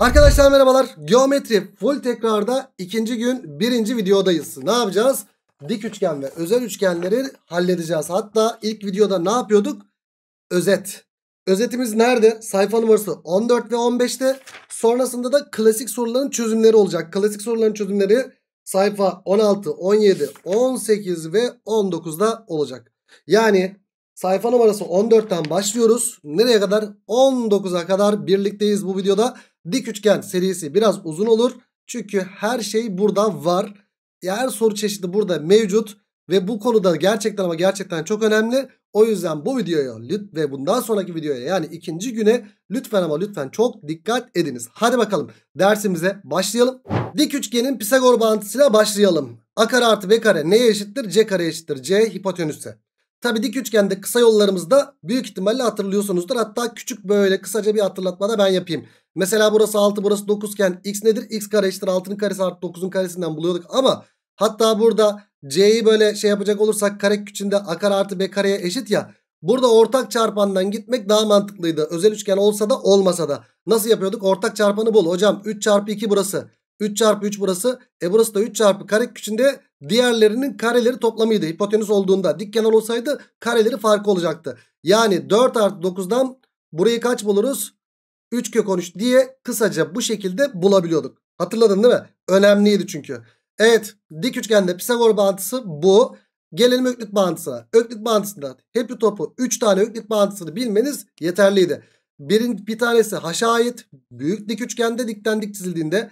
Arkadaşlar merhabalar. Geometri full tekrarda ikinci gün birinci videodayız. Ne yapacağız? Dik üçgen ve özel üçgenleri halledeceğiz. Hatta ilk videoda ne yapıyorduk? Özet. Özetimiz nerede? Sayfa numarası 14 ve 15'te. Sonrasında da klasik soruların çözümleri olacak. Klasik soruların çözümleri sayfa 16, 17, 18 ve 19'da olacak. Yani sayfa numarası 14'ten başlıyoruz. Nereye kadar? 19'a kadar birlikteyiz bu videoda. Dik üçgen serisi biraz uzun olur. Çünkü her şey burada var. Her soru çeşidi burada mevcut. Ve bu konuda gerçekten ama gerçekten çok önemli. O yüzden bu videoya ve bundan sonraki videoya yani ikinci güne lütfen ama lütfen çok dikkat ediniz. Hadi bakalım dersimize başlayalım. Dik üçgenin Pisagor bağıntısıyla başlayalım. A kare artı B kare neye eşittir? C kare eşittir. C hipotenüse. Tabi dik üçgende kısa yollarımızda büyük ihtimalle hatırlıyorsunuzdur. Hatta küçük böyle kısaca bir hatırlatma da ben yapayım. Mesela burası 6 burası 9 iken x nedir? x kare eşittir 6'nın karesi artı 9'un karesinden buluyorduk. Ama hatta burada c'yi böyle şey yapacak olursak kare küçüğünde a kare artı b kareye eşit ya. Burada ortak çarpandan gitmek daha mantıklıydı. Özel üçgen olsa da olmasa da. Nasıl yapıyorduk? Ortak çarpanı bul. Hocam 3 çarpı 2 burası. 3 çarpı 3 burası. E burası da 3 çarpı kare küçüğünde Diğerlerinin kareleri toplamıydı. Hipotenüs olduğunda dik kenar olsaydı kareleri farkı olacaktı. Yani 4 artı 9'dan burayı kaç buluruz? 3 kök 13 diye kısaca bu şekilde bulabiliyorduk. Hatırladın değil mi? Önemliydi çünkü. Evet dik üçgende Pisagor bağıntısı bu. Gelelim öklit bağıntısına. Öklit bağıntısında hepi topu 3 tane öklit bağıntısını bilmeniz yeterliydi. Birin, bir tanesi haşa ait büyük dik üçgende dikten dik çizildiğinde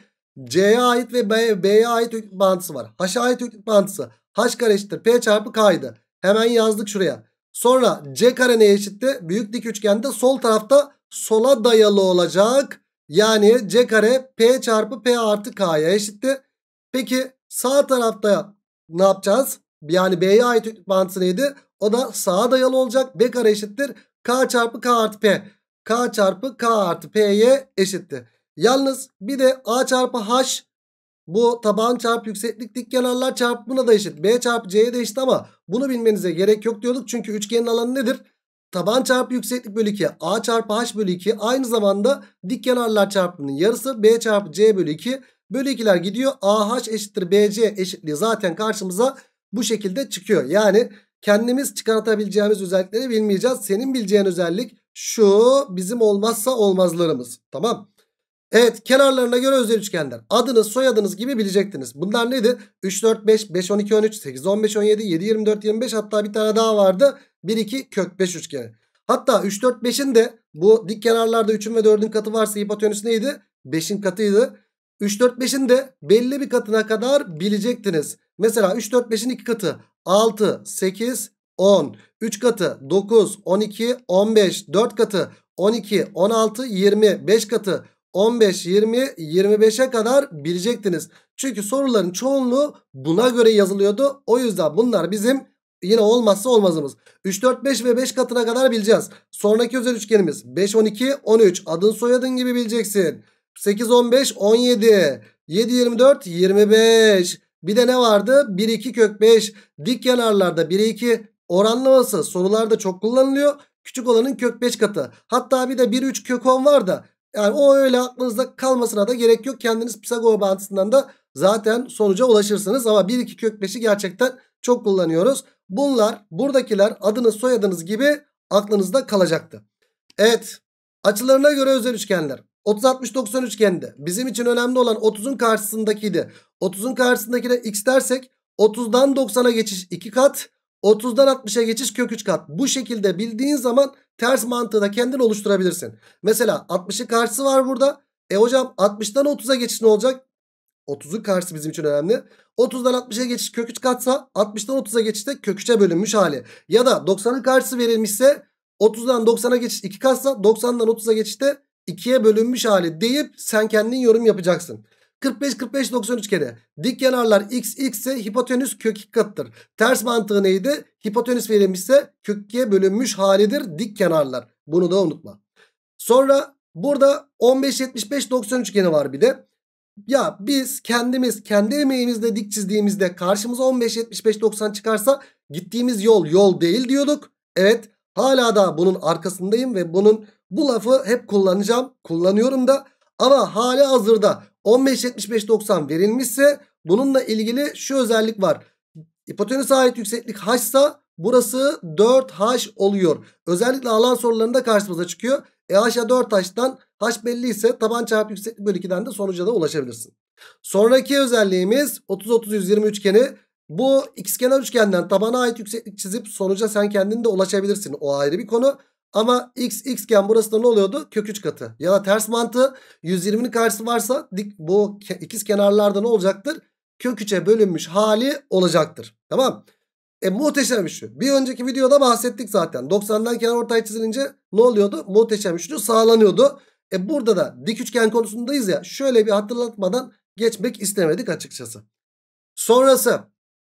C'ye ait ve B'ye ait öklük bağıntısı var. H'a ait öklük bağıntısı. H kare eşittir P çarpı K'ydı. Hemen yazdık şuraya. Sonra C kare neye eşitti? Büyük dik üçgende sol tarafta sola dayalı olacak. Yani C kare P çarpı P artı K'ya eşitti. Peki sağ tarafta ne yapacağız? Yani B'ye ait öklük bağıntısı neydi? O da sağa dayalı olacak. B kare eşittir. K çarpı K artı P. K çarpı K artı P'ye eşittir. Yalnız bir de a çarpı h bu taban çarpı yükseklik dik kenarlar çarpı, çarpımına da eşit. B çarpı C'ye de eşit ama bunu bilmenize gerek yok diyorduk. Çünkü üçgenin alanı nedir? Taban çarpı yükseklik bölü 2 A çarpı H bölü 2 aynı zamanda dik kenarlar çarpımının yarısı B çarpı C bölü 2 bölü 2'ler gidiyor. AH eşittir BC eşitliği zaten karşımıza bu şekilde çıkıyor. Yani kendimiz çıkartabileceğimiz özellikleri bilmeyeceğiz. Senin bileceğin özellik şu bizim olmazsa olmazlarımız. Tamam Evet kenarlarına göre özel üçgenler. Adınız soyadınız gibi bilecektiniz. Bunlar neydi? 3, 4, 5, 5, 12, 13, 8, 15, 17, 7, 24, 25 hatta bir tane daha vardı. 1, 2 kök 5 üçgeni. Hatta 3, 4, 5'in de bu dik kenarlarda 3'ün ve 4'ün katı varsa hipotenüs neydi? 5'in katıydı. 3, 4, 5'in de belli bir katına kadar bilecektiniz. Mesela 3, 4, 5'in 2 katı 6, 8, 10. 3 katı 9, 12, 15. 4 katı 12, 16, 20. 5 katı 15, 20, 25'e kadar bilecektiniz. Çünkü soruların çoğunluğu buna göre yazılıyordu. O yüzden bunlar bizim yine olmazsa olmazımız. 3, 4, 5 ve 5 katına kadar bileceğiz. Sonraki özel üçgenimiz 5, 12, 13. Adın soyadın gibi bileceksin. 8, 15, 17, 7, 24, 25. Bir de ne vardı? 1, 2 kök 5. Dik kenarlarda 1, 2 oranlaması sorularda çok kullanılıyor. Küçük olanın kök 5 katı. Hatta bir de 1, 3 kök 10 var da yani o öyle aklınızda kalmasına da gerek yok. Kendiniz Pisagor bağıntısından da zaten sonuca ulaşırsınız. Ama 1-2 kök 5'i gerçekten çok kullanıyoruz. Bunlar buradakiler adınız soyadınız gibi aklınızda kalacaktı. Evet açılarına göre özel üçgenler. 30-60-90 üçgende bizim için önemli olan 30'un karşısındakiydi. 30'un karşısındakine x dersek 30'dan 90'a geçiş 2 kat. 30'dan 60'a geçiş kök 3 kat. Bu şekilde bildiğin zaman ters mantığı da kendin oluşturabilirsin. Mesela 60'ın karşısı var burada. E hocam 60'dan 30'a geçiş ne olacak? 30'un karşısı bizim için önemli. 30'dan 60'a geçiş kök 3 katsa 60'dan 30'a geçişte kök 3'e bölünmüş hali. Ya da 90'ın karşısı verilmişse 30'dan 90'a geçiş 2 katsa 90'dan 30'a geçişte 2'ye bölünmüş hali deyip sen kendin yorum yapacaksın. 45 45 93 kere. Dik kenarlar x x ise hipotenüs kök 2 katıdır. Ters mantığı neydi? Hipotenüs verilmişse kök 2'ye bölünmüş halidir dik kenarlar. Bunu da unutma. Sonra burada 15 75 90 geni var bir de. Ya biz kendimiz kendi emeğimizle dik çizdiğimizde karşımıza 15 75 90 çıkarsa gittiğimiz yol yol değil diyorduk. Evet hala da bunun arkasındayım ve bunun bu lafı hep kullanacağım. Kullanıyorum da ama hali hazırda 15.75.90 verilmişse bununla ilgili şu özellik var. Hipotenüse ait yükseklik h'sa burası 4h oluyor. Özellikle alan sorularında karşımıza çıkıyor. E h'a 4h'tan h belli ise taban çarpı yükseklik bölü 2'den de sonuca da ulaşabilirsin. Sonraki özelliğimiz 30-30-120 üçgeni. Bu ikizkenar üçgenden tabana ait yükseklik çizip sonuca sen kendin de ulaşabilirsin. O ayrı bir konu. Ama x x iken burası da ne oluyordu? Kök 3 katı. Ya ters mantığı 120'nin karşısı varsa dik bu ikiz kenarlarda ne olacaktır? Kök 3'e bölünmüş hali olacaktır. Tamam. E muhteşem üçlü. Bir önceki videoda bahsettik zaten. 90'dan kenar ortay çizilince ne oluyordu? Muhteşem üçlü sağlanıyordu. E burada da dik üçgen konusundayız ya. Şöyle bir hatırlatmadan geçmek istemedik açıkçası. Sonrası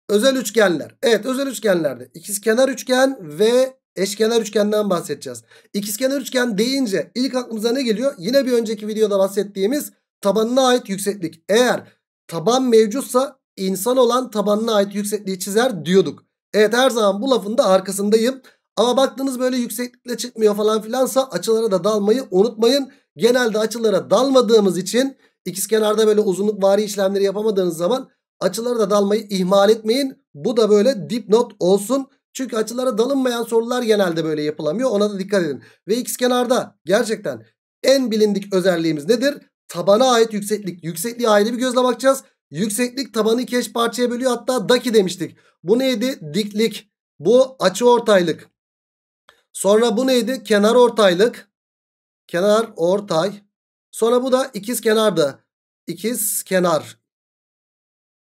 özel üçgenler. Evet özel üçgenlerde ikiz kenar üçgen ve eşkenar üçgenden bahsedeceğiz. İkizkenar üçgen deyince ilk aklımıza ne geliyor? Yine bir önceki videoda bahsettiğimiz tabanına ait yükseklik. Eğer taban mevcutsa insan olan tabanına ait yüksekliği çizer diyorduk. Evet her zaman bu lafın da arkasındayım. Ama baktınız böyle yükseklikle çıkmıyor falan filansa açılara da dalmayı unutmayın. Genelde açılara dalmadığımız için ikizkenarda böyle uzunluk uzunlukvari işlemleri yapamadığınız zaman açılara da dalmayı ihmal etmeyin. Bu da böyle dipnot olsun. Çünkü açılara dalınmayan sorular genelde böyle yapılamıyor. Ona da dikkat edin. Ve x kenarda gerçekten en bilindik özelliğimiz nedir? Tabana ait yükseklik. Yüksekliğe ayrı bir gözle bakacağız. Yükseklik tabanı iki eş parçaya bölüyor. Hatta daki demiştik. Bu neydi? Diklik. Bu açı ortaylık. Sonra bu neydi? Kenar ortaylık. Kenar ortay. Sonra bu da ikiz kenardı. İkiz kenar.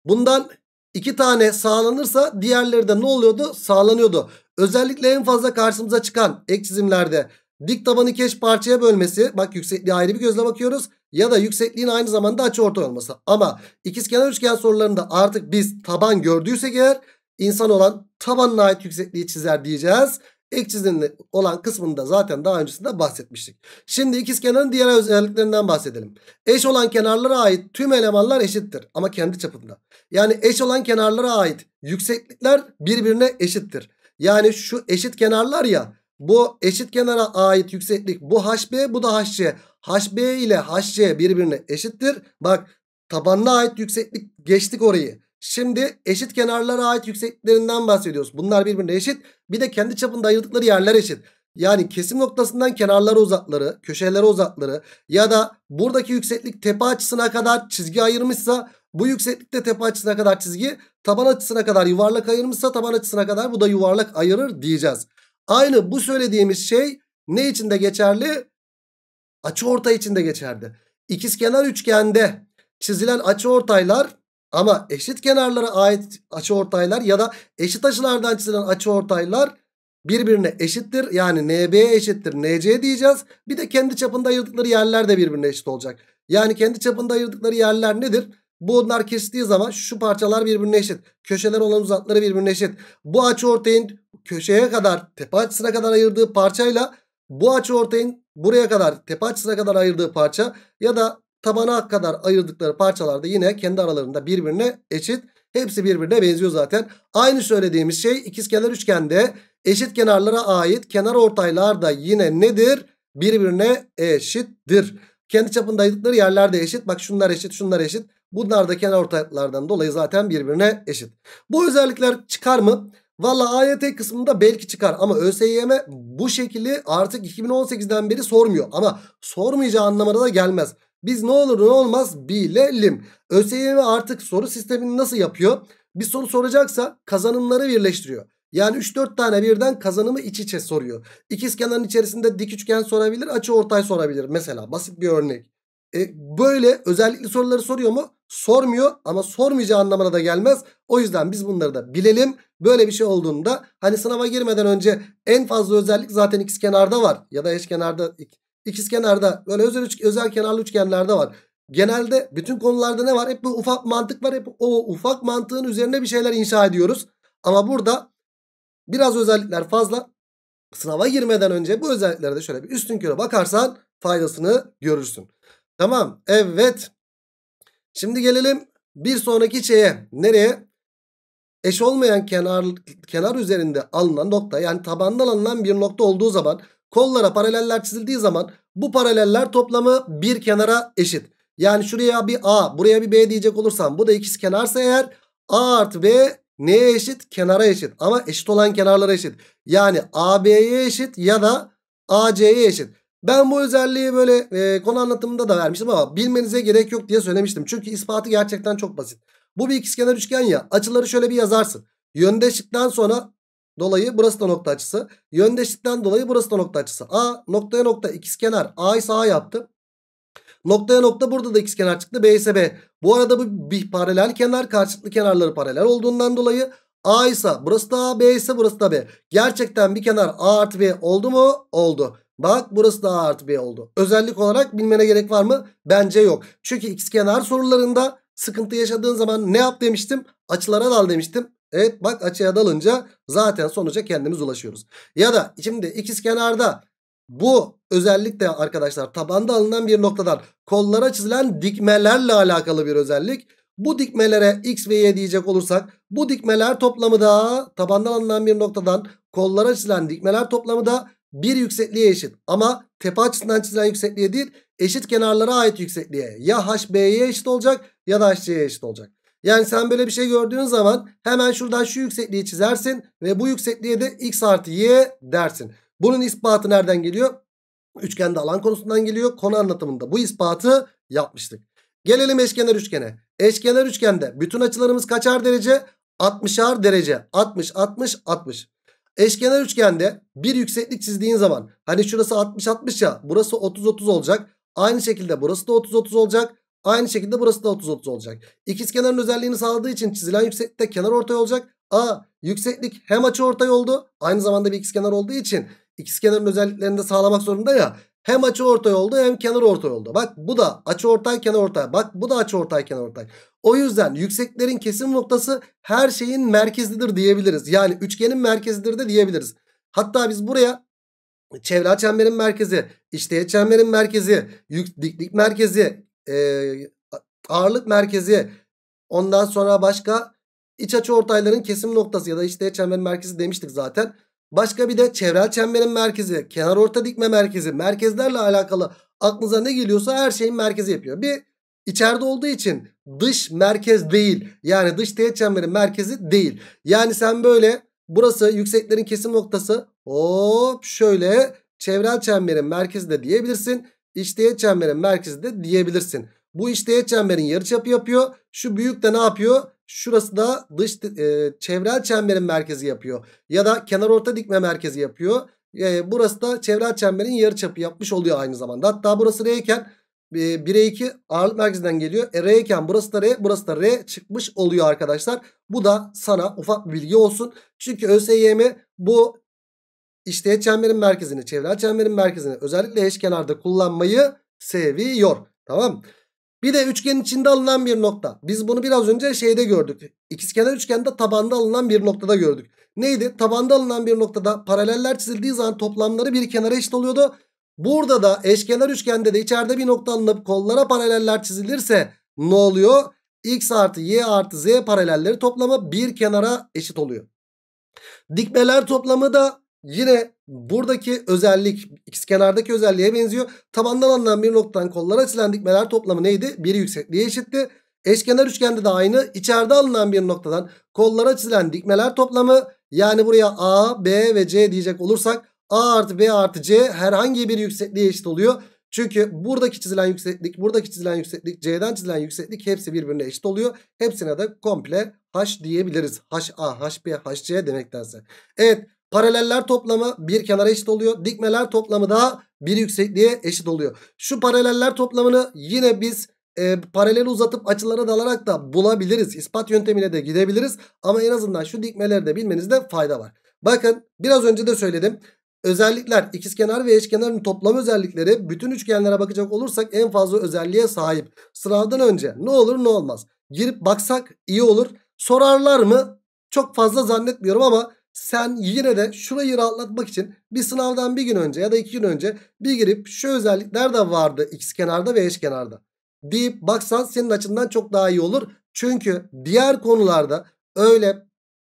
Bundan 2 tane sağlanırsa diğerleri de ne oluyordu? Sağlanıyordu. Özellikle en fazla karşımıza çıkan ek çizimlerde dik tabanı keş parçaya bölmesi. Bak yüksekliğe ayrı bir gözle bakıyoruz. Ya da yüksekliğin aynı zamanda açı orta olması. Ama ikizkenar üçgen sorularında artık biz taban gördüyse eğer insan olan tabanına ait yüksekliği çizer diyeceğiz ek Eksizinin olan kısmında zaten daha öncesinde bahsetmiştik. Şimdi ikizkenarın diğer özelliklerinden bahsedelim. Eş olan kenarlara ait tüm elemanlar eşittir ama kendi çapında. Yani eş olan kenarlara ait yükseklikler birbirine eşittir. Yani şu eşit kenarlar ya bu eşit kenara ait yükseklik bu HB bu da HC. HB ile HC birbirine eşittir. Bak tabanına ait yükseklik geçtik orayı. Şimdi eşit kenarlara ait yüksekliklerinden bahsediyoruz. Bunlar birbirine eşit. Bir de kendi çapında ayırdıkları yerler eşit. Yani kesim noktasından kenarlara uzakları, köşelere uzakları ya da buradaki yükseklik tepe açısına kadar çizgi ayırmışsa bu yükseklikte tepe açısına kadar çizgi taban açısına kadar yuvarlak ayırmışsa taban açısına kadar bu da yuvarlak ayırır diyeceğiz. Aynı bu söylediğimiz şey ne için de geçerli? Açı orta de geçerli. İkizkenar üçgende çizilen açı ortaylar ama eşit kenarlara ait açıortaylar ya da eşit açılardan çizilen açıortaylar birbirine eşittir. Yani NB'ye eşittir NC diyeceğiz. Bir de kendi çapında ayırdıkları yerler de birbirine eşit olacak. Yani kendi çapında ayırdıkları yerler nedir? Bunlar kestiği zaman şu parçalar birbirine eşit. Köşeler olan uzakları birbirine eşit. Bu açıortayın köşeye kadar tepe açısına kadar ayırdığı parçayla bu açıortayın buraya kadar tepe açısına kadar ayırdığı parça ya da Tabana kadar ayırdıkları parçalarda yine kendi aralarında birbirine eşit. Hepsi birbirine benziyor zaten. Aynı söylediğimiz şey ikizkenar üçgende eşit kenarlara ait kenar ortaylar da yine nedir? Birbirine eşittir. Kendi çapındaydıkları yerler de eşit. Bak şunlar eşit, şunlar eşit. Bunlar da kenar ortaylardan dolayı zaten birbirine eşit. Bu özellikler çıkar mı? Valla AYT kısmında belki çıkar ama ÖSYM bu şekli artık 2018'den beri sormuyor. Ama sormayacağı anlamına da gelmez. Biz ne olur ne olmaz bilelim. ÖSYM artık soru sistemini nasıl yapıyor? Bir soru soracaksa kazanımları birleştiriyor. Yani 3-4 tane birden kazanımı iç içe soruyor. İkiz kenarın içerisinde dik üçgen sorabilir, açı ortay sorabilir mesela. Basit bir örnek. E, böyle özellikli soruları soruyor mu? Sormuyor ama sormayacağı anlamına da gelmez. O yüzden biz bunları da bilelim. Böyle bir şey olduğunda hani sınava girmeden önce en fazla özellik zaten ikiz kenarda var. Ya da eşkenarda ikizkenarda böyle özel, özel kenarlı üçgenlerde var. Genelde bütün konularda ne var? Hep bu ufak mantık var. Hep o ufak mantığın üzerine bir şeyler inşa ediyoruz. Ama burada biraz özellikler fazla. Sınava girmeden önce bu özelliklere de şöyle bir üstün körü bakarsan faydasını görürsün. Tamam. Evet. Şimdi gelelim bir sonraki şeye. Nereye? Eş olmayan kenar kenar üzerinde alınan nokta yani tabandan alınan bir nokta olduğu zaman Kollara paraleller çizildiği zaman bu paraleller toplamı bir kenara eşit. Yani şuraya bir A buraya bir B diyecek olursam bu da ikiz kenarsa eğer A artı B neye eşit? Kenara eşit ama eşit olan kenarlara eşit. Yani AB'ye eşit ya da AC'ye eşit. Ben bu özelliği böyle e, konu anlatımında da vermiştim ama bilmenize gerek yok diye söylemiştim. Çünkü ispatı gerçekten çok basit. Bu bir ikizkenar üçgen ya açıları şöyle bir yazarsın. Yönde sonra dolayı burası da nokta açısı. Yöndeşlikten dolayı burası da nokta açısı. A noktaya nokta ikizkenar A ise A yaptı. Noktaya nokta burada da ikizkenar çıktı. B ise B. Bu arada bu bir paralel kenar karşılıklı kenarları paralel olduğundan dolayı A ise burası da A, B ise burası da B. Gerçekten bir kenar A artı B oldu mu? Oldu. Bak burası da A artı B oldu. Özellik olarak bilmene gerek var mı? Bence yok. Çünkü x kenar sorularında sıkıntı yaşadığın zaman ne yap demiştim? Açılara dal demiştim. Evet bak açıya dalınca zaten sonuca kendimiz ulaşıyoruz. Ya da şimdi ikizkenarda bu özellikle arkadaşlar tabanda alınan bir noktadan kollara çizilen dikmelerle alakalı bir özellik. Bu dikmelere x ve y diyecek olursak bu dikmeler toplamı da tabanda alınan bir noktadan kollara çizilen dikmeler toplamı da bir yüksekliğe eşit. Ama tepe açısından çizilen yüksekliğe değil eşit kenarlara ait yüksekliğe. Ya hb'ye eşit olacak ya da hc'ye eşit olacak. Yani sen böyle bir şey gördüğün zaman hemen şuradan şu yüksekliği çizersin ve bu yüksekliğe de x artı y dersin. Bunun ispatı nereden geliyor? Üçgende alan konusundan geliyor. Konu anlatımında bu ispatı yapmıştık. Gelelim eşkenar üçgene. Eşkenar üçgende bütün açılarımız kaçar derece? 60'ar derece. 60, 60, 60. Eşkenar üçgende bir yükseklik çizdiğin zaman hani şurası 60-60 ya burası 30-30 olacak. Aynı şekilde burası da 30-30 olacak. Aynı şekilde burası da 30-30 olacak. İkizkenarın özelliğini sağladığı için çizilen yükseklik kenar ortay olacak. A yükseklik hem açı ortay oldu aynı zamanda bir ikizkenar olduğu için ikizkenarın özelliklerini de sağlamak zorunda ya. Hem açı ortay oldu hem kenar ortay oldu. Bak bu da açı ortay kenar ortay. Bak bu da açı ortay kenar ortay. O yüzden yükseklerin kesim noktası her şeyin merkezidir diyebiliriz. Yani üçgenin merkezidir de diyebiliriz. Hatta biz buraya çevre çemberin merkezi, işte çemberin merkezi, yük, diklik merkezi, e, ağırlık merkezi ondan sonra başka iç açı ortayların kesim noktası ya da işte çemberin merkezi demiştik zaten. Başka bir de çevrel çemberin merkezi, kenar orta dikme merkezi, merkezlerle alakalı aklınıza ne geliyorsa her şeyin merkezi yapıyor. Bir içeride olduğu için dış merkez değil. Yani dış teğet çemberin merkezi değil. Yani sen böyle burası yükseklerin kesim noktası hop şöyle çevrel çemberin merkezi de diyebilirsin. İçteğet çemberin merkezinde diyebilirsin. Bu içteğet çemberin yarıçapı yapıyor. Şu büyük de ne yapıyor? Şurası da dış e, çevrel çemberin merkezi yapıyor. Ya da kenar orta dikme merkezi yapıyor. E, burası da çevrel çemberin yarıçapı yapmış oluyor aynı zamanda. Hatta burası R iken e, 1'e 2 ağırlık merkezinden geliyor. E, R iken burası da R, burası da R çıkmış oluyor arkadaşlar. Bu da sana ufak bir bilgi olsun. Çünkü ÖSYM bu işte çemberin merkezini, çevrel çemberin merkezini özellikle eşkenarda kullanmayı seviyor. Tamam Bir de üçgenin içinde alınan bir nokta. Biz bunu biraz önce şeyde gördük. İkizkenar üçgende tabanda alınan bir noktada gördük. Neydi? Tabanda alınan bir noktada paraleller çizildiği zaman toplamları bir kenara eşit oluyordu. Burada da eşkenar üçgende de içeride bir nokta alınıp kollara paraleller çizilirse ne oluyor? X artı Y artı Z paralelleri toplamı bir kenara eşit oluyor. Dikmeler toplamı da Yine buradaki özellik x kenardaki özelliğe benziyor. Tabandan alınan bir noktadan kollara açılan dikmeler toplamı neydi? Biri yüksekliğe eşitti. Eşkenar üçgende de aynı. İçeride alınan bir noktadan kollara çizilen dikmeler toplamı yani buraya A, B ve C diyecek olursak A artı B artı C herhangi bir yüksekliğe eşit oluyor. Çünkü buradaki çizilen yükseklik, buradaki çizilen yükseklik, C'den çizilen yükseklik hepsi birbirine eşit oluyor. Hepsine de komple H diyebiliriz. HA, HB, HC demektense. Evet Paraleller toplamı bir kenara eşit oluyor. Dikmeler toplamı da bir yüksekliğe eşit oluyor. Şu paraleller toplamını yine biz e, paralel uzatıp açılara dalarak da bulabiliriz. İspat yöntemine de gidebiliriz. Ama en azından şu dikmeleri de bilmenizde fayda var. Bakın biraz önce de söyledim. Özellikler ikizkenar ve eşkenarın toplam özellikleri bütün üçgenlere bakacak olursak en fazla özelliğe sahip. Sınavdan önce ne olur ne olmaz. Girip baksak iyi olur. Sorarlar mı? Çok fazla zannetmiyorum ama sen yine de şurayı rahatlatmak için bir sınavdan bir gün önce ya da iki gün önce bir girip şu özellikler de vardı x kenarda ve eş kenarda deyip baksan senin açından çok daha iyi olur. Çünkü diğer konularda öyle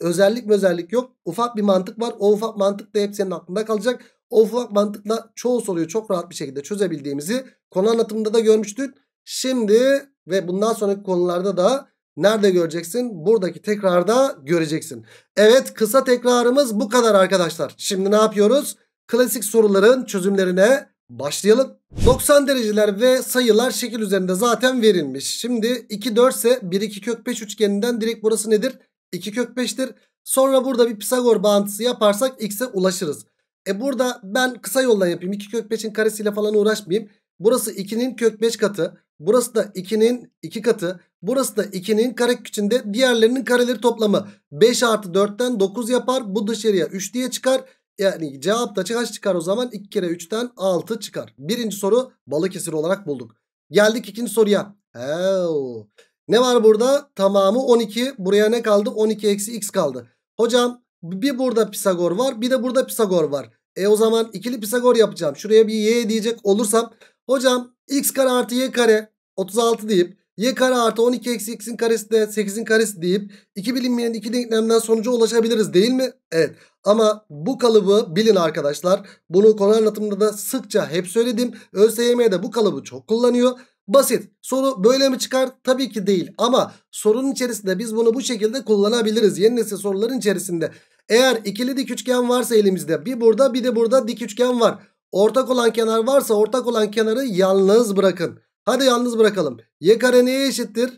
özellik mi özellik yok. Ufak bir mantık var. O ufak mantık da hep senin aklında kalacak. O ufak mantıkla çoğu soruyu çok rahat bir şekilde çözebildiğimizi konu anlatımında da görmüştük. Şimdi ve bundan sonraki konularda da Nerede göreceksin? Buradaki tekrarda göreceksin. Evet kısa tekrarımız bu kadar arkadaşlar. Şimdi ne yapıyoruz? Klasik soruların çözümlerine başlayalım. 90 dereceler ve sayılar şekil üzerinde zaten verilmiş. Şimdi 2 4 ise 1 2 kök 5 üçgeninden direkt burası nedir? 2 kök 5'tir. Sonra burada bir Pisagor bağıntısı yaparsak x'e ulaşırız. E burada ben kısa yoldan yapayım. 2 kök 5'in karesiyle falan uğraşmayayım. Burası 2'nin kök 5 katı. Burası da 2'nin 2 katı. Burası da 2'nin kareköküçünde diğerlerinin kareleri toplamı 5 artı 4'ten 9 yapar. Bu dışarıya 3 diye çıkar. Yani cevap da kaç çıkar o zaman? 2 kere 3'ten 6 çıkar. Birinci soru Balıkesir olarak bulduk. Geldik ikinci soruya. Eww. Ne var burada? Tamamı 12. Buraya ne kaldı? 12 eksi x kaldı. Hocam bir burada Pisagor var bir de burada Pisagor var. E o zaman ikili Pisagor yapacağım. Şuraya bir y diyecek olursam Hocam x kare artı y kare 36 deyip y kare artı 12 eksi x'in karesi de 8'in karesi deyip iki bilinmeyen iki denklemden sonuca ulaşabiliriz değil mi? Evet ama bu kalıbı bilin arkadaşlar. Bunu konu anlatımında da sıkça hep söyledim. ÖSYM'de bu kalıbı çok kullanıyor. Basit. Soru böyle mi çıkar? Tabii ki değil. Ama sorunun içerisinde biz bunu bu şekilde kullanabiliriz. Yeni nesil soruların içerisinde. Eğer ikili dik üçgen varsa elimizde bir burada bir de burada dik üçgen var. Ortak olan kenar varsa ortak olan kenarı yalnız bırakın. Hadi yalnız bırakalım. Y kare neye eşittir?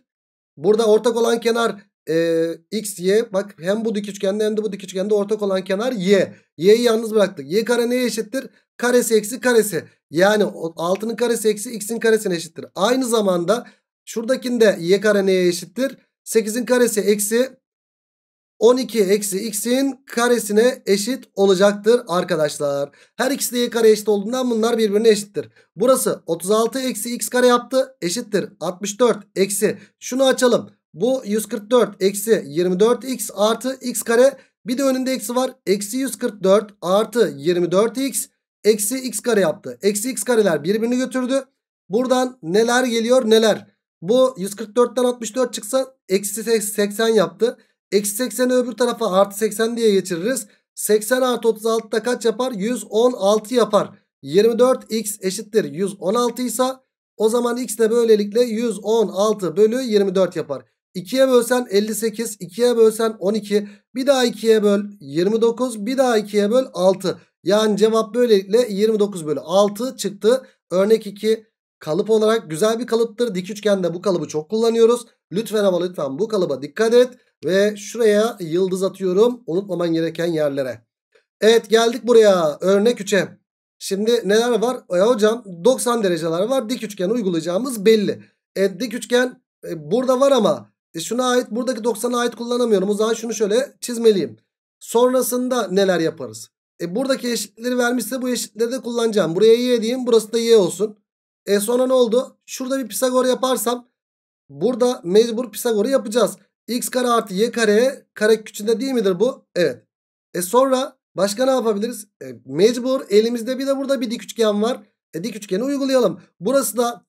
Burada ortak olan kenar e, x, y. Bak hem bu dik üçgende hem de bu dik üçgende ortak olan kenar y. Y'yi yalnız bıraktık. Y kare neye eşittir? Karesi eksi karesi. Yani 6'nın karesi eksi x'in karesine eşittir. Aynı zamanda şuradakinde y kare neye eşittir? 8'in karesi eksi 12 eksi x'in karesine eşit olacaktır arkadaşlar. Her ikisi de y kare eşit olduğundan bunlar birbirine eşittir. Burası 36 eksi x kare yaptı eşittir. 64 eksi şunu açalım. Bu 144 eksi 24x artı x kare bir de önünde eksi var. Eksi 144 artı 24x eksi x kare yaptı. Eksi x kareler birbirini götürdü. Buradan neler geliyor neler. Bu 144'ten 64 çıksa eksi 80 yaptı. Eksi 80'i öbür tarafa artı 80 diye geçiririz. 80 artı 36 da kaç yapar? 116 yapar. 24 x eşittir 116 ise o zaman x de böylelikle 116 bölü 24 yapar. 2'ye bölsen 58, 2'ye bölsen 12, bir daha 2'ye böl 29, bir daha 2'ye böl 6. Yani cevap böylelikle 29 bölü 6 çıktı. Örnek 2 kalıp olarak güzel bir kalıptır. Dik üçgende bu kalıbı çok kullanıyoruz. Lütfen ama lütfen bu kalıba dikkat et. Ve şuraya yıldız atıyorum. Unutmaman gereken yerlere. Evet geldik buraya. Örnek 3'e. Şimdi neler var? E, hocam 90 dereceler var. Dik üçgen uygulayacağımız belli. E, dik üçgen e, burada var ama e, şuna ait buradaki 90'a ait kullanamıyorum. O zaman şunu şöyle çizmeliyim. Sonrasında neler yaparız? E, buradaki eşitleri vermişse bu eşitleri de kullanacağım. Buraya y diyeyim. Burası da y olsun. E sonra ne oldu? Şurada bir Pisagor yaparsam burada mecbur Pisagor'u yapacağız. X kare artı y kare kare küçüğünde değil midir bu? Evet. E sonra başka ne yapabiliriz? E, mecbur elimizde bir de burada bir dik üçgen var. E, dik üçgeni uygulayalım. Burası da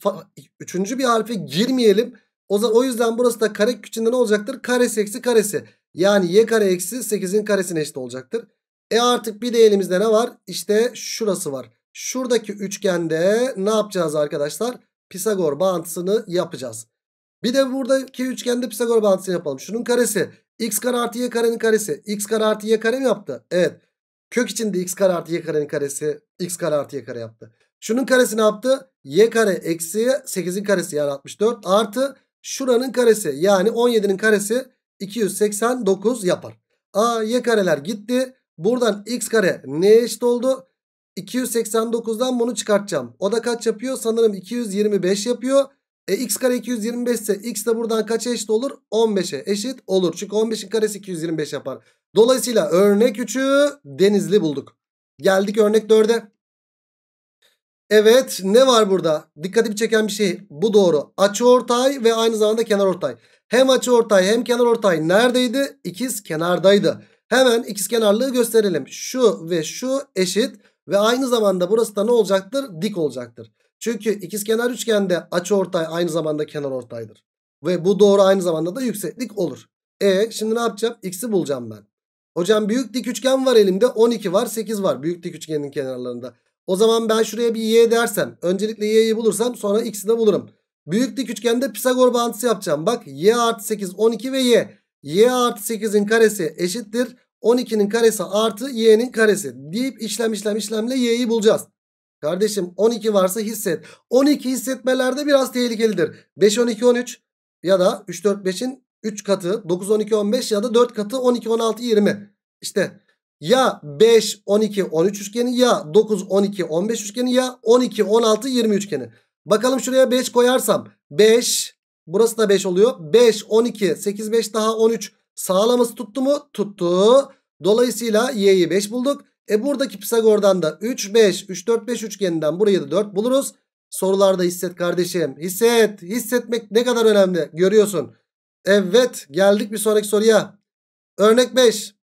üçüncü bir harfe girmeyelim. O, o yüzden burası da kare küçüğünde ne olacaktır? Karesi eksi karesi. Yani y kare eksi 8'in karesine eşit olacaktır. E artık bir de elimizde ne var? İşte şurası var. Şuradaki üçgende ne yapacağız arkadaşlar? Pisagor bağıntısını yapacağız. Bir de buradaki üçgende Pisagor bağıntısını yapalım. Şunun karesi x kare artı y karenin karesi. x kare artı y kare mi yaptı? Evet. Kök içinde x kare artı y karenin karesi x kare artı y kare yaptı. Şunun karesi ne yaptı? y kare eksi 8'in karesi yani 64 artı şuranın karesi yani 17'nin karesi 289 yapar. A y kareler gitti. Buradan x kare neye eşit oldu? 289'dan bunu çıkartacağım. O da kaç yapıyor? Sanırım 225 yapıyor. E x kare 225 ise x de buradan kaça eşit olur? 15'e eşit olur. Çünkü 15'in karesi 225 yapar. Dolayısıyla örnek 3'ü denizli bulduk. Geldik örnek 4'e. Evet ne var burada? Dikkatimi çeken bir şey. Bu doğru. Açı ortay ve aynı zamanda kenar ortay. Hem açı ortay hem kenar ortay neredeydi? İkiz kenardaydı. Hemen ikiz kenarlığı gösterelim. Şu ve şu eşit ve aynı zamanda burası da ne olacaktır? Dik olacaktır. Çünkü ikizkenar üçgende açı ortay aynı zamanda kenar ortaydır. Ve bu doğru aynı zamanda da yükseklik olur. E şimdi ne yapacağım? X'i bulacağım ben. Hocam büyük dik üçgen var elimde. 12 var 8 var büyük dik üçgenin kenarlarında. O zaman ben şuraya bir y dersem. Öncelikle y'yi bulursam sonra x'i de bulurum. Büyük dik üçgende Pisagor bağıntısı yapacağım. Bak y artı 8 12 ve y. y artı 8'in karesi eşittir. 12'nin karesi artı y'nin karesi deyip işlem işlem işlemle y'yi bulacağız. Kardeşim 12 varsa hisset. 12 hissetmelerde biraz tehlikelidir. 5, 12, 13 ya da 3, 4, 5'in 3 katı 9, 12, 15 ya da 4 katı 12, 16, 20. İşte ya 5, 12, 13 üçgeni ya 9, 12, 15 üçgeni ya 12, 16, 20 üçgeni. Bakalım şuraya 5 koyarsam 5 burası da 5 oluyor. 5, 12, 8, 5 daha 13 sağlaması tuttu mu? Tuttu. Dolayısıyla y'yi 5 bulduk. E buradaki Pisagor'dan da 3, 5, 3, 4, 5 üçgeninden burayı da 4 buluruz. Sorularda hisset kardeşim. Hisset. Hissetmek ne kadar önemli görüyorsun. Evet geldik bir sonraki soruya. Örnek 5.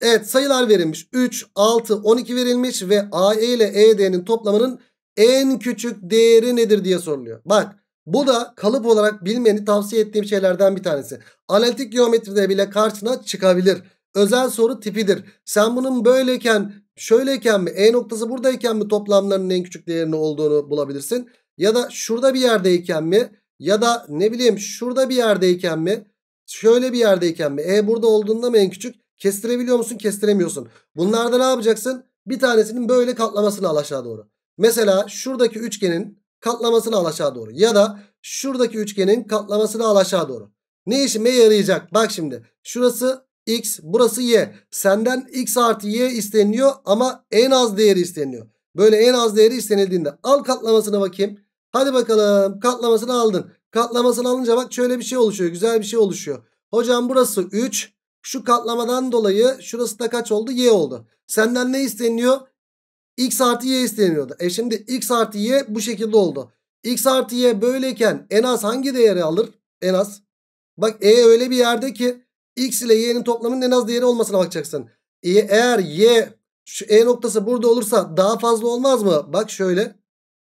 Evet sayılar verilmiş. 3, 6, 12 verilmiş ve AE ile ED'nin toplamının en küçük değeri nedir diye soruluyor. Bak bu da kalıp olarak bilmeni tavsiye ettiğim şeylerden bir tanesi. Analitik geometride bile karşına çıkabilir özel soru tipidir. Sen bunun böyleyken şöyleyken mi E noktası buradayken mi toplamlarının en küçük değerini olduğunu bulabilirsin. Ya da şurada bir yerdeyken mi ya da ne bileyim şurada bir yerdeyken mi şöyle bir yerdeyken mi E burada olduğunda mı en küçük kestirebiliyor musun kestiremiyorsun. Bunlarda ne yapacaksın bir tanesinin böyle katlamasını al aşağı doğru. Mesela şuradaki üçgenin katlamasını al aşağı doğru ya da şuradaki üçgenin katlamasını al aşağı doğru. Ne işime yarayacak? Bak şimdi şurası x burası y. Senden x artı y isteniliyor ama en az değeri isteniyor. Böyle en az değeri istenildiğinde al katlamasına bakayım. Hadi bakalım katlamasını aldın. Katlamasını alınca bak şöyle bir şey oluşuyor. Güzel bir şey oluşuyor. Hocam burası 3. Şu katlamadan dolayı şurası da kaç oldu? Y oldu. Senden ne isteniyor? X artı Y isteniyordu. E şimdi X artı Y bu şekilde oldu. X artı Y böyleyken en az hangi değeri alır? En az. Bak E öyle bir yerde ki X ile y'nin toplamının en az değeri olmasına bakacaksın. E, eğer y şu e noktası burada olursa daha fazla olmaz mı? Bak şöyle.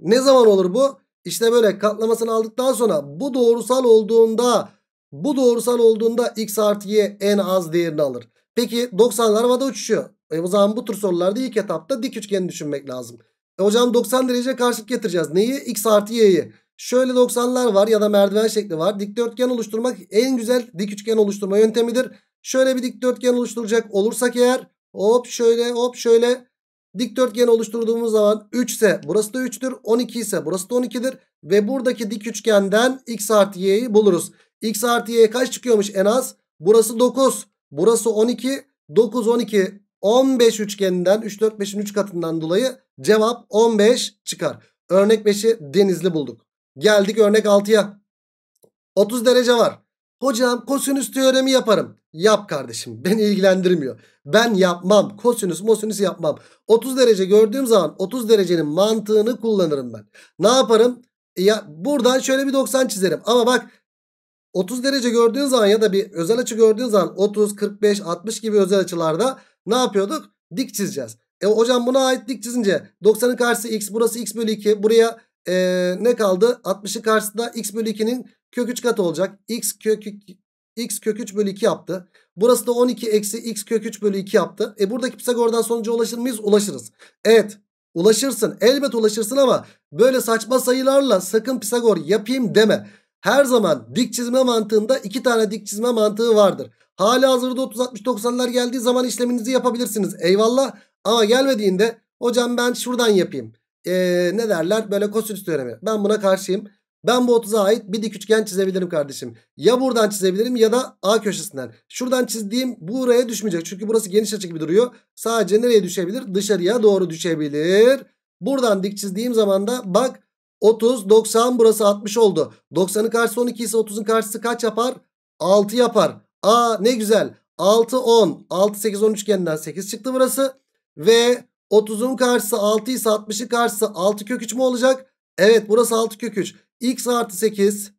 Ne zaman olur bu? İşte böyle katlamasını aldıktan sonra bu doğrusal olduğunda bu doğrusal olduğunda x artı y en az değerini alır. Peki 90'lar havada uçuşuyor. E o zaman bu tür sorularda ilk etapta dik üçgeni düşünmek lazım. E hocam 90 derece karşılık getireceğiz. Neyi? X artı y'yi. Şöyle 90'lar var ya da merdiven şekli var. Dikdörtgen oluşturmak en güzel dik üçgen oluşturma yöntemidir. Şöyle bir dikdörtgen oluşturacak olursak eğer hop şöyle hop şöyle dikdörtgen oluşturduğumuz zaman 3 ise burası da 3'tür. 12 ise burası da 12'dir. Ve buradaki dik üçgenden x artı y'yi buluruz. x artı y kaç çıkıyormuş en az? Burası 9. Burası 12. 9, 12, 15 üçgeninden 3, 4, 5'in 3 katından dolayı cevap 15 çıkar. Örnek 5'i Denizli bulduk. Geldik örnek 6'ya. 30 derece var. Hocam kosinüs teoremi yaparım. Yap kardeşim beni ilgilendirmiyor. Ben yapmam. Kosinüs mosinüs yapmam. 30 derece gördüğüm zaman 30 derecenin mantığını kullanırım ben. Ne yaparım? Ya buradan şöyle bir 90 çizerim. Ama bak 30 derece gördüğün zaman ya da bir özel açı gördüğün zaman 30, 45, 60 gibi özel açılarda ne yapıyorduk? Dik çizeceğiz. E hocam buna ait dik çizince 90'ın karşısı x burası x bölü 2 buraya ee, ne kaldı? 60'ı karşısında x bölü 2'nin kök 3 katı olacak. x kök, x kök 3 bölü 2 yaptı. Burası da 12 eksi x kök 3 bölü 2 yaptı. E buradaki Pisagor'dan sonuca ulaşır mıyız? Ulaşırız. Evet ulaşırsın. Elbet ulaşırsın ama böyle saçma sayılarla sakın Pisagor yapayım deme. Her zaman dik çizme mantığında iki tane dik çizme mantığı vardır. Hala hazırda 30-60-90'lar geldiği zaman işleminizi yapabilirsiniz. Eyvallah. Ama gelmediğinde hocam ben şuradan yapayım ee, ne derler böyle kosinüs teoremi. Ben buna karşıyım. Ben bu 30'a ait bir dik üçgen çizebilirim kardeşim. Ya buradan çizebilirim ya da A köşesinden. Şuradan çizdiğim buraya düşmeyecek. Çünkü burası geniş açık bir duruyor. Sadece nereye düşebilir? Dışarıya doğru düşebilir. Buradan dik çizdiğim zaman da bak 30, 90 burası 60 oldu. 90'ın karşısı 12 ise 30'un karşısı kaç yapar? 6 yapar. Aa ne güzel. 6, 10. 6, 8, 13 üçgeninden 8 çıktı burası. Ve 30'un karşısı 6 ise 60'ın karşısı 6 kök 3 mü olacak? Evet burası 6 kök 3. X artı 8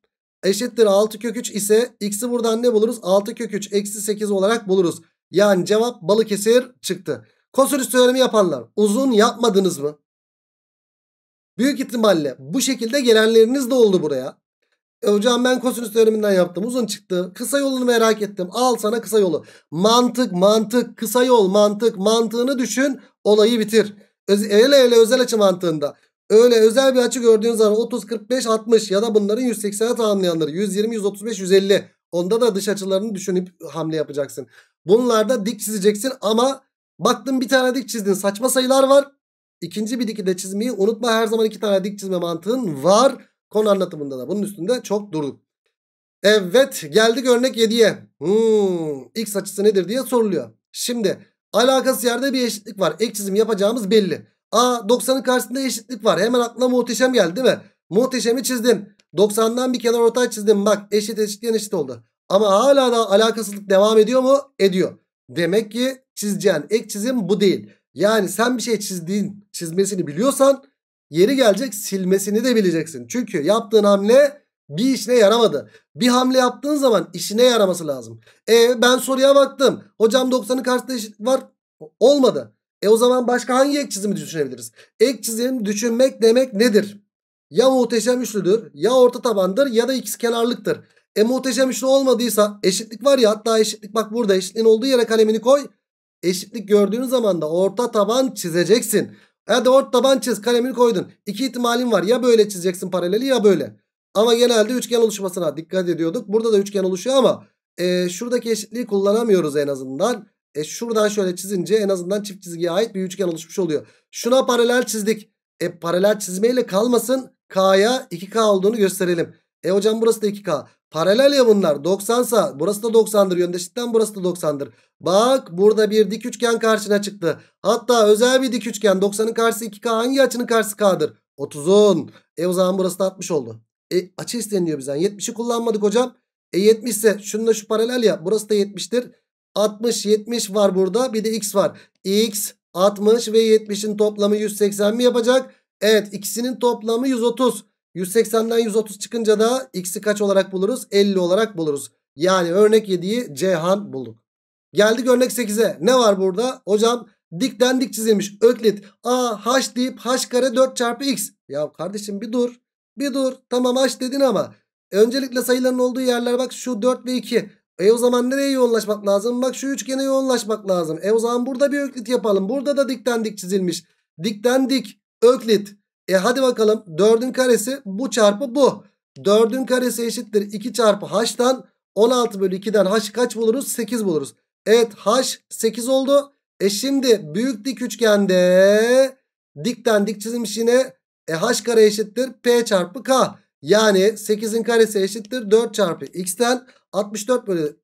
eşittir 6 kök 3 ise x'i buradan ne buluruz? 6 kök 3 eksi 8 olarak buluruz. Yani cevap Balıkesir çıktı. Kosinüs teoremi yapanlar uzun yapmadınız mı? Büyük ihtimalle bu şekilde gelenleriniz de oldu buraya. E hocam ben kosinüs teoreminden yaptım. Uzun çıktı. Kısa yolunu merak ettim. Al sana kısa yolu. Mantık, mantık, kısa yol, mantık. Mantığını düşün, olayı bitir. Öz, ele ele özel açı mantığında. Öyle özel bir açı gördüğün zaman 30, 45, 60 ya da bunların 180'e tamamlayanları 120, 135, 150. Onda da dış açılarını düşünüp hamle yapacaksın. Bunlarda dik çizeceksin ama baktın bir tane dik çizdin. Saçma sayılar var. İkinci bir dikide çizmeyi unutma. Her zaman iki tane dik çizme mantığın var. Konu anlatımında da bunun üstünde çok durduk. Evet geldik örnek 7'ye. Hmm, x açısı nedir diye soruluyor. Şimdi alakası yerde bir eşitlik var. Ek çizim yapacağımız belli. A 90'ın karşısında eşitlik var. Hemen aklına muhteşem geldi değil mi? Muhteşemi çizdim. 90'dan bir kenar ortay çizdim. Bak eşit eşitliğin eşit oldu. Ama hala da alakasızlık devam ediyor mu? Ediyor. Demek ki çizeceğin ek çizim bu değil. Yani sen bir şey çizdiğin çizmesini biliyorsan Yeri gelecek silmesini de bileceksin. Çünkü yaptığın hamle bir işine yaramadı. Bir hamle yaptığın zaman işine yaraması lazım. E ben soruya baktım. Hocam 90'ın karşısında eşit var. Olmadı. E o zaman başka hangi ek çizimi düşünebiliriz? Ek çizim düşünmek demek nedir? Ya muhteşem üçlüdür ya orta tabandır ya da ikiz kenarlıktır. E muhteşem üçlü olmadıysa eşitlik var ya hatta eşitlik bak burada eşitliğin olduğu yere kalemini koy. Eşitlik gördüğün zaman da orta taban çizeceksin. Hadi e, ort taban çiz kalemini koydun. İki ihtimalin var. Ya böyle çizeceksin paraleli ya böyle. Ama genelde üçgen oluşmasına dikkat ediyorduk. Burada da üçgen oluşuyor ama e, şuradaki eşitliği kullanamıyoruz en azından. E, şuradan şöyle çizince en azından çift çizgiye ait bir üçgen oluşmuş oluyor. Şuna paralel çizdik. E paralel çizmeyle kalmasın. K'ya 2K olduğunu gösterelim. E hocam burası da 2K. Paralel ya bunlar 90 sa burası da 90'dır yöndeşikten burası da 90'dır. Bak burada bir dik üçgen karşına çıktı. Hatta özel bir dik üçgen 90'ın karşısı 2K hangi açının karşısı K'dır? 30'un. E o zaman burası da 60 oldu. E açı isteniyor bizden. 70'i kullanmadık hocam. E 70 ise şununla şu paralel ya burası da 70'tir. 60 70 var burada bir de x var. X 60 ve 70'in toplamı 180 mi yapacak? Evet ikisinin toplamı 130. 180'den 130 çıkınca da x'i kaç olarak buluruz? 50 olarak buluruz. Yani örnek 7'yi Cihan bulduk. Geldik örnek 8'e. Ne var burada? Hocam dikten dik çizilmiş. Öklit. A h deyip h kare 4 çarpı x. Ya kardeşim bir dur. Bir dur. Tamam h dedin ama. Öncelikle sayıların olduğu yerler bak şu 4 ve 2. E o zaman nereye yoğunlaşmak lazım? Bak şu üçgene yoğunlaşmak lazım. E o zaman burada bir öklit yapalım. Burada da dikten dik çizilmiş. Dikten dik. Öklit. E hadi bakalım 4'ün karesi bu çarpı bu. 4'ün karesi eşittir 2 çarpı h'tan 16 bölü 2'den h kaç buluruz? 8 buluruz. Evet h 8 oldu. E şimdi büyük dik üçgende dikten dik çizilmiş yine e h kare eşittir p çarpı k. Yani 8'in karesi eşittir 4 çarpı x'ten 64 bölü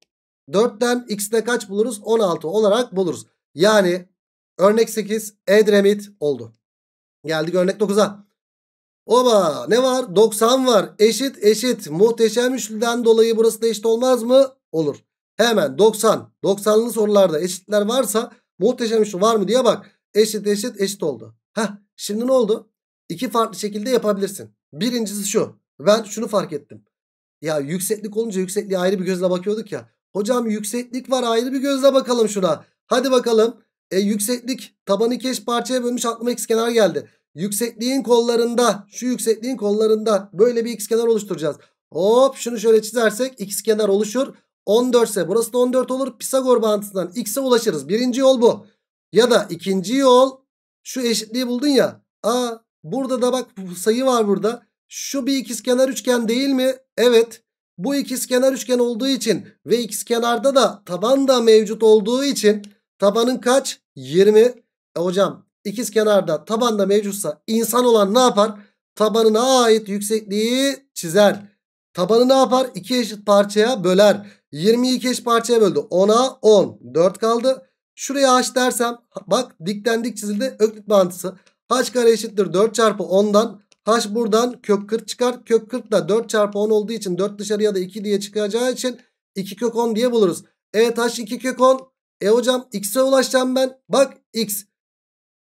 4'ten x'te kaç buluruz? 16 olarak buluruz. Yani örnek 8 Edremit oldu. Geldik örnek 9'a. Oba ne var? 90 var. Eşit eşit. Muhteşem üçlüden dolayı burası da eşit olmaz mı? Olur. Hemen 90. 90'lı sorularda eşitler varsa muhteşem üçlü var mı diye bak. Eşit eşit eşit oldu. Heh şimdi ne oldu? İki farklı şekilde yapabilirsin. Birincisi şu. Ben şunu fark ettim. Ya yükseklik olunca yüksekliğe ayrı bir gözle bakıyorduk ya. Hocam yükseklik var ayrı bir gözle bakalım şuna. Hadi bakalım. E yükseklik tabanı keş parçaya bölmüş aklıma x kenar geldi. Yüksekliğin kollarında şu yüksekliğin kollarında böyle bir x kenar oluşturacağız. Hop şunu şöyle çizersek x kenar oluşur. 14 ise burası da 14 olur. Pisagor bağıntısından x'e ulaşırız. Birinci yol bu. Ya da ikinci yol şu eşitliği buldun ya. Aa burada da bak sayı var burada. Şu bir ikizkenar üçgen değil mi? Evet. Bu ikizkenar üçgen olduğu için ve ikizkenarda da taban da mevcut olduğu için Tabanın kaç? 20. E hocam ikiz kenarda tabanda mevcutsa insan olan ne yapar? Tabanına ait yüksekliği çizer. Tabanı ne yapar? 2 eşit parçaya böler. 20'yi 2 eşit parçaya böldü. 10'a 10. 4 kaldı. Şuraya h dersem bak dikten dik çizildi. Öklit mantısı. h kare eşittir 4 çarpı 10'dan. h buradan kök 40 çıkar. Kök 40 da 4 çarpı 10 olduğu için 4 dışarıya da 2 diye çıkacağı için 2 kök 10 diye buluruz. Evet h 2 kök 10 e hocam x'e ulaşacağım ben. Bak x.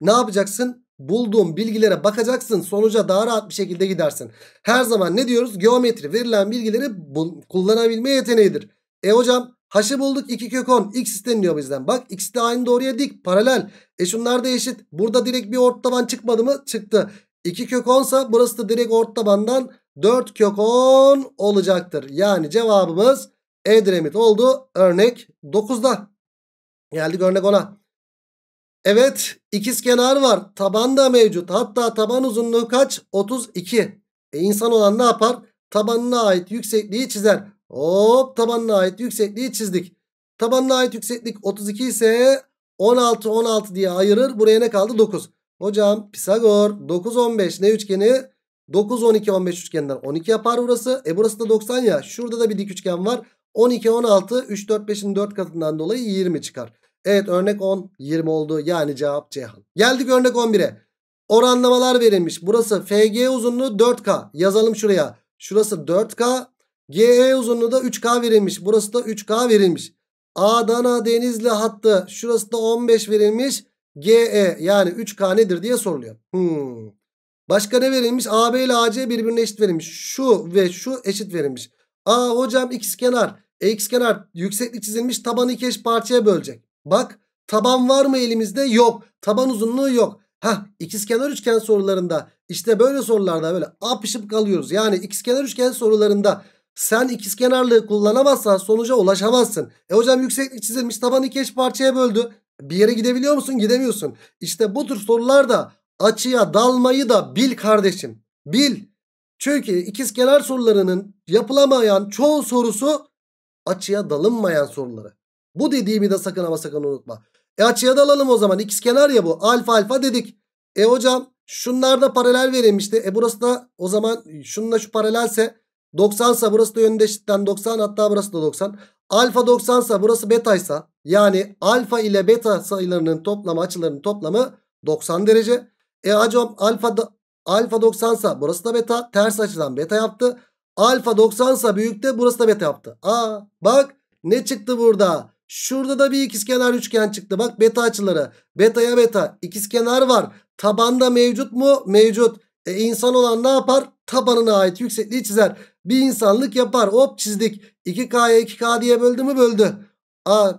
Ne yapacaksın? Bulduğum bilgilere bakacaksın. Sonuca daha rahat bir şekilde gidersin. Her zaman ne diyoruz? Geometri verilen bilgileri kullanabilme yeteneğidir. E hocam H'ı bulduk 2 kök 10. X isteniyor bizden. Bak x de aynı doğruya dik. Paralel. E şunlar da eşit. Burada direkt bir ort taban çıkmadı mı? Çıktı. 2 kök 10 sa burası da direkt ort tabandan 4 kök 10 olacaktır. Yani cevabımız Edremit oldu. Örnek 9'da. Geldik örnek ona. Evet ikiz var. Taban da mevcut. Hatta taban uzunluğu kaç? 32. E insan olan ne yapar? Tabanına ait yüksekliği çizer. Hop tabanına ait yüksekliği çizdik. Tabanına ait yükseklik 32 ise 16 16 diye ayırır. Buraya ne kaldı? 9. Hocam Pisagor 9 15 ne üçgeni? 9 12 15 üçgeninden 12 yapar burası. E burası da 90 ya. Şurada da bir dik üçgen var. 12 16 3 4 5'in 4 katından dolayı 20 çıkar. Evet örnek 10 20 oldu. Yani cevap Ceyhan. Geldik örnek 11'e. Oranlamalar verilmiş. Burası FG uzunluğu 4K. Yazalım şuraya. Şurası 4K. GE uzunluğu da 3K verilmiş. Burası da 3K verilmiş. Adana Denizli hattı. Şurası da 15 verilmiş. GE yani 3K nedir diye soruluyor. Hmm. Başka ne verilmiş? AB ile AC birbirine eşit verilmiş. Şu ve şu eşit verilmiş. Aa hocam x kenar. E x kenar yükseklik çizilmiş. Tabanı iki eş parçaya bölecek. Bak taban var mı elimizde? Yok. Taban uzunluğu yok. Hah ikizkenar üçgen sorularında işte böyle sorularda böyle apışıp kalıyoruz. Yani ikizkenar üçgen sorularında sen ikizkenarlığı kullanamazsan sonuca ulaşamazsın. E hocam yükseklik çizilmiş tabanı iki eş parçaya böldü. Bir yere gidebiliyor musun? Gidemiyorsun. İşte bu tür sorularda açıya dalmayı da bil kardeşim. Bil. Çünkü ikizkenar sorularının yapılamayan çoğu sorusu açıya dalınmayan soruları. Bu dediğimi de sakın ama sakın unutma. E açıya da alalım o zaman. X kenar ya bu. Alfa alfa dedik. E hocam şunlar da paralel verilmişti. E burası da o zaman şununla şu paralelse 90 sa burası da yöndeşitten 90 hatta burası da 90. Alfa 90 sa burası betaysa yani alfa ile beta sayılarının toplamı açılarının toplamı 90 derece. E hocam alfa da, alfa 90 sa burası da beta ters açıdan beta yaptı. Alfa 90 sa büyükte burası da beta yaptı. Aa bak ne çıktı burada? Şurada da bir ikizkenar üçgen çıktı. Bak beta açıları. Betaya beta. İkizkenar var. Tabanda mevcut mu? Mevcut. E insan olan ne yapar? Tabanına ait yüksekliği çizer. Bir insanlık yapar. Hop çizdik. 2K'ya 2K diye böldü mü? Böldü. A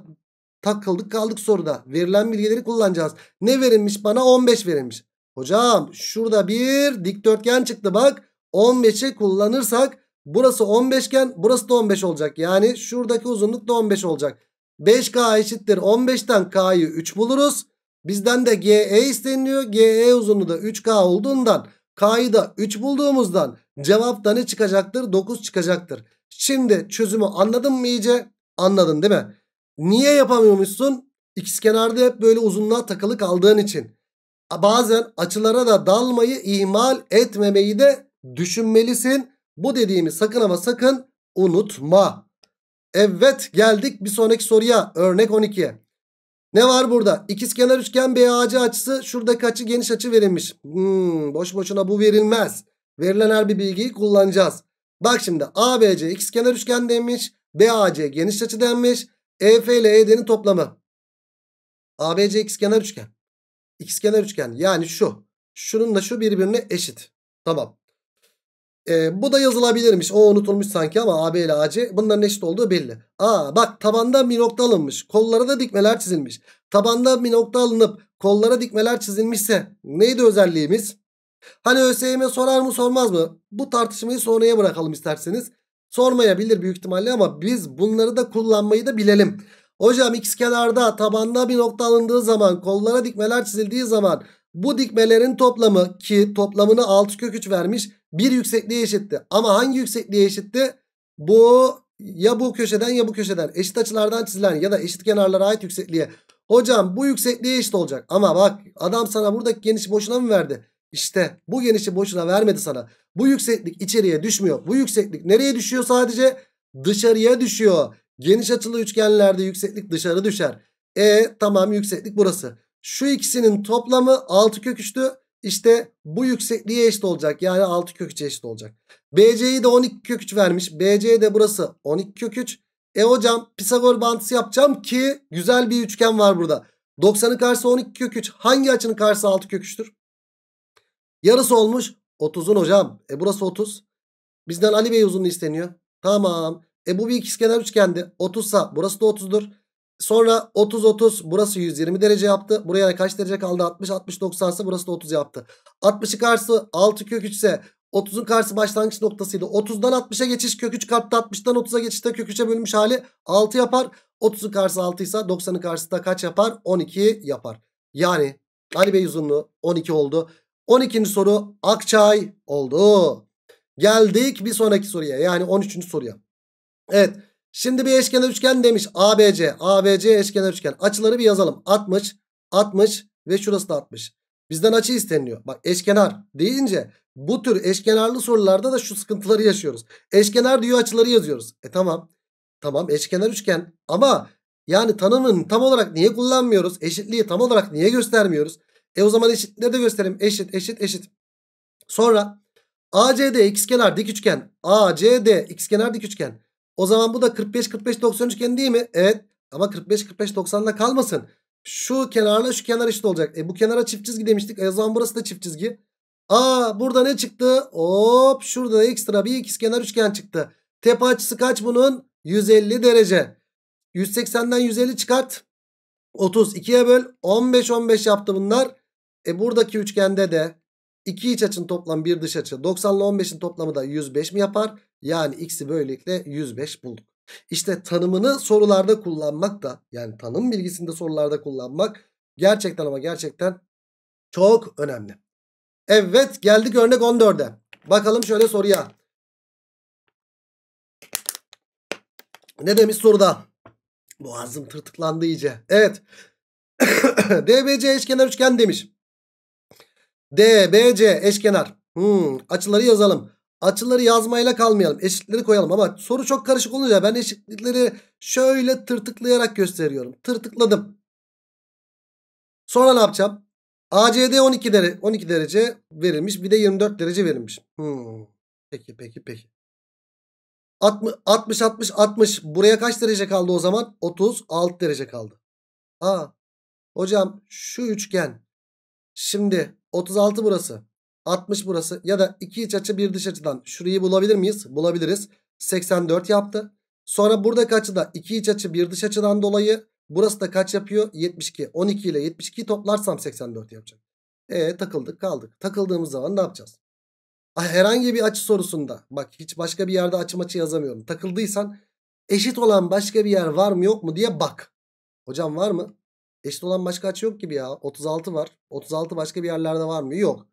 takıldık kaldık soruda. Verilen bilgileri kullanacağız. Ne verilmiş bana? 15 verilmiş. Hocam şurada bir dikdörtgen çıktı bak. 15'i kullanırsak burası 15 iken burası da 15 olacak. Yani şuradaki uzunluk da 15 olacak. 5K eşittir 15'ten K'yı 3 buluruz. Bizden de GE isteniliyor. GE uzunluğu da 3K olduğundan K'yı da 3 bulduğumuzdan cevap da ne çıkacaktır? 9 çıkacaktır. Şimdi çözümü anladın mı iyice? Anladın değil mi? Niye yapamıyormuşsun? İkizkenarda hep böyle uzunluğa takılı kaldığın için. Bazen açılara da dalmayı ihmal etmemeyi de düşünmelisin. Bu dediğimi sakın ama sakın unutma. Evet geldik bir sonraki soruya. Örnek 12. Ne var burada? İkizkenar üçgen BAC açısı şurada kaçı geniş açı verilmiş. Hmm, boş boşuna bu verilmez. Verilen her bir bilgiyi kullanacağız. Bak şimdi ABC ikizkenar üçgen denmiş. BAC geniş açı denmiş. EF ile ED'nin toplamı. ABC ikizkenar üçgen. İkizkenar üçgen yani şu. Şununla şu birbirine eşit. Tamam. E, bu da yazılabilirmiş. O unutulmuş sanki ama AB ile AC bunların eşit olduğu belli. Aa bak tabanda bir nokta alınmış. Kollara da dikmeler çizilmiş. Tabanda bir nokta alınıp kollara dikmeler çizilmişse neydi özelliğimiz? Hani ÖSYM sorar mı sormaz mı? Bu tartışmayı sonraya bırakalım isterseniz. Sormayabilir büyük ihtimalle ama biz bunları da kullanmayı da bilelim. Hocam x kenarda tabanda bir nokta alındığı zaman kollara dikmeler çizildiği zaman bu dikmelerin toplamı ki toplamını 6 kök 3 vermiş. Bir yüksekliğe eşitti. Ama hangi yüksekliğe eşitti? Bu ya bu köşeden ya bu köşeden eşit açılardan çizilen ya da eşit kenarlara ait yüksekliğe. Hocam bu yüksekliğe eşit olacak. Ama bak adam sana buradaki genişi boşuna mı verdi? İşte bu genişi boşuna vermedi sana. Bu yükseklik içeriye düşmüyor. Bu yükseklik nereye düşüyor sadece? Dışarıya düşüyor. Geniş açılı üçgenlerde yükseklik dışarı düşer. E tamam yükseklik burası. Şu ikisinin toplamı 6 kök İşte bu yüksekliğe eşit olacak. Yani 6 köküçe eşit olacak. BC'yi de 12 kök 3 vermiş. BC de burası 12 kök 3. E hocam Pisagor bantısı yapacağım ki güzel bir üçgen var burada. 90'ın karşısı 12 kök 3. Hangi açının karşısı 6 kök Yarısı olmuş 30'un hocam. E burası 30. Bizden Ali Bey uzunluğu isteniyor. Tamam. E bu bir ikizkenar üçgendi. 30 burası da 30'dur. Sonra 30 30 burası 120 derece yaptı. Buraya kaç derece kaldı? 60 60 90 ise burası da 30 yaptı. 60'ı karşısı 6 kök 3 ise 30'un karşısı başlangıç noktasıydı. 30'dan 60'a geçiş kök 3 karttı. 60'dan 30'a geçişte kök 3'e bölünmüş hali 6 yapar. 30'un karşısı 6 ise 90'ın karşısı da kaç yapar? 12 yapar. Yani Ali Bey uzunluğu 12 oldu. 12. soru Akçay oldu. Geldik bir sonraki soruya. Yani 13. soruya. Evet. Şimdi bir eşkenar üçgen demiş. ABC. ABC eşkenar üçgen. Açıları bir yazalım. 60, 60 ve şurası da 60. Bizden açı isteniliyor. Bak eşkenar deyince bu tür eşkenarlı sorularda da şu sıkıntıları yaşıyoruz. Eşkenar diyor açıları yazıyoruz. E tamam. Tamam eşkenar üçgen ama yani tanımın tam olarak niye kullanmıyoruz? Eşitliği tam olarak niye göstermiyoruz? E o zaman eşitleri de gösterelim. Eşit eşit eşit. Sonra ACD ikizkenar dik üçgen. ACD ikizkenar dik üçgen. O zaman bu da 45-45-90 üçgeni değil mi? Evet ama 45-45-90'da kalmasın. Şu kenarla şu kenar eşit olacak. E bu kenara çift çizgi demiştik. E o zaman burası da çift çizgi. Aa burada ne çıktı? Hop şurada ekstra bir ikiz kenar üçgen çıktı. Tepe açısı kaç bunun? 150 derece. 180'den 150 çıkart. 30 2'ye böl 15 15 yaptı bunlar. E buradaki üçgende de 2 iç açın toplam bir dış açı 90 ile 15'in toplamı da 105 mi yapar? Yani x'i böylelikle 105 bulduk. İşte tanımını sorularda kullanmak da yani tanım bilgisini de sorularda kullanmak gerçekten ama gerçekten çok önemli. Evet geldik örnek 14'e. Bakalım şöyle soruya. Ne demiş soruda? Boğazım tırtıklandı iyice. Evet. DBC eşkenar üçgen demiş. DBC eşkenar. Hmm, açıları yazalım. Açıları yazmayla kalmayalım. Eşitleri koyalım ama soru çok karışık olunca ben eşitlikleri şöyle tırtıklayarak gösteriyorum. Tırtıkladım. Sonra ne yapacağım? ACD 12 derece, 12 derece verilmiş. Bir de 24 derece verilmiş. Hmm. Peki peki peki. 60 60 60 buraya kaç derece kaldı o zaman? 36 derece kaldı. Aa. Hocam şu üçgen Şimdi 36 burası. 60 burası. Ya da iki iç açı bir dış açıdan. Şurayı bulabilir miyiz? Bulabiliriz. 84 yaptı. Sonra buradaki açıda iki iç açı bir dış açıdan dolayı. Burası da kaç yapıyor? 72. 12 ile 72 toplarsam 84 yapacak. E takıldık kaldık. Takıldığımız zaman ne yapacağız? Ah, herhangi bir açı sorusunda bak hiç başka bir yerde açı maçı yazamıyorum. Takıldıysan eşit olan başka bir yer var mı yok mu diye bak. Hocam var mı? Eşit olan başka açı yok gibi ya. 36 var. 36 başka bir yerlerde var mı? Yok.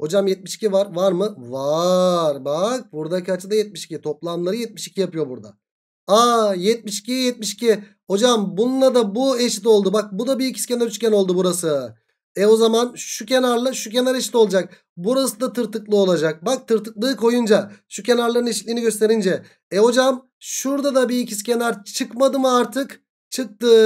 Hocam 72 var. Var mı? Var. Bak buradaki açı da 72. Toplamları 72 yapıyor burada. Aa 72 72. Hocam bununla da bu eşit oldu. Bak bu da bir ikizkenar üçgen oldu burası. E o zaman şu kenarla şu kenar eşit olacak. Burası da tırtıklı olacak. Bak tırtıklığı koyunca şu kenarların eşitliğini gösterince. E hocam şurada da bir ikizkenar çıkmadı mı artık? Çıktı.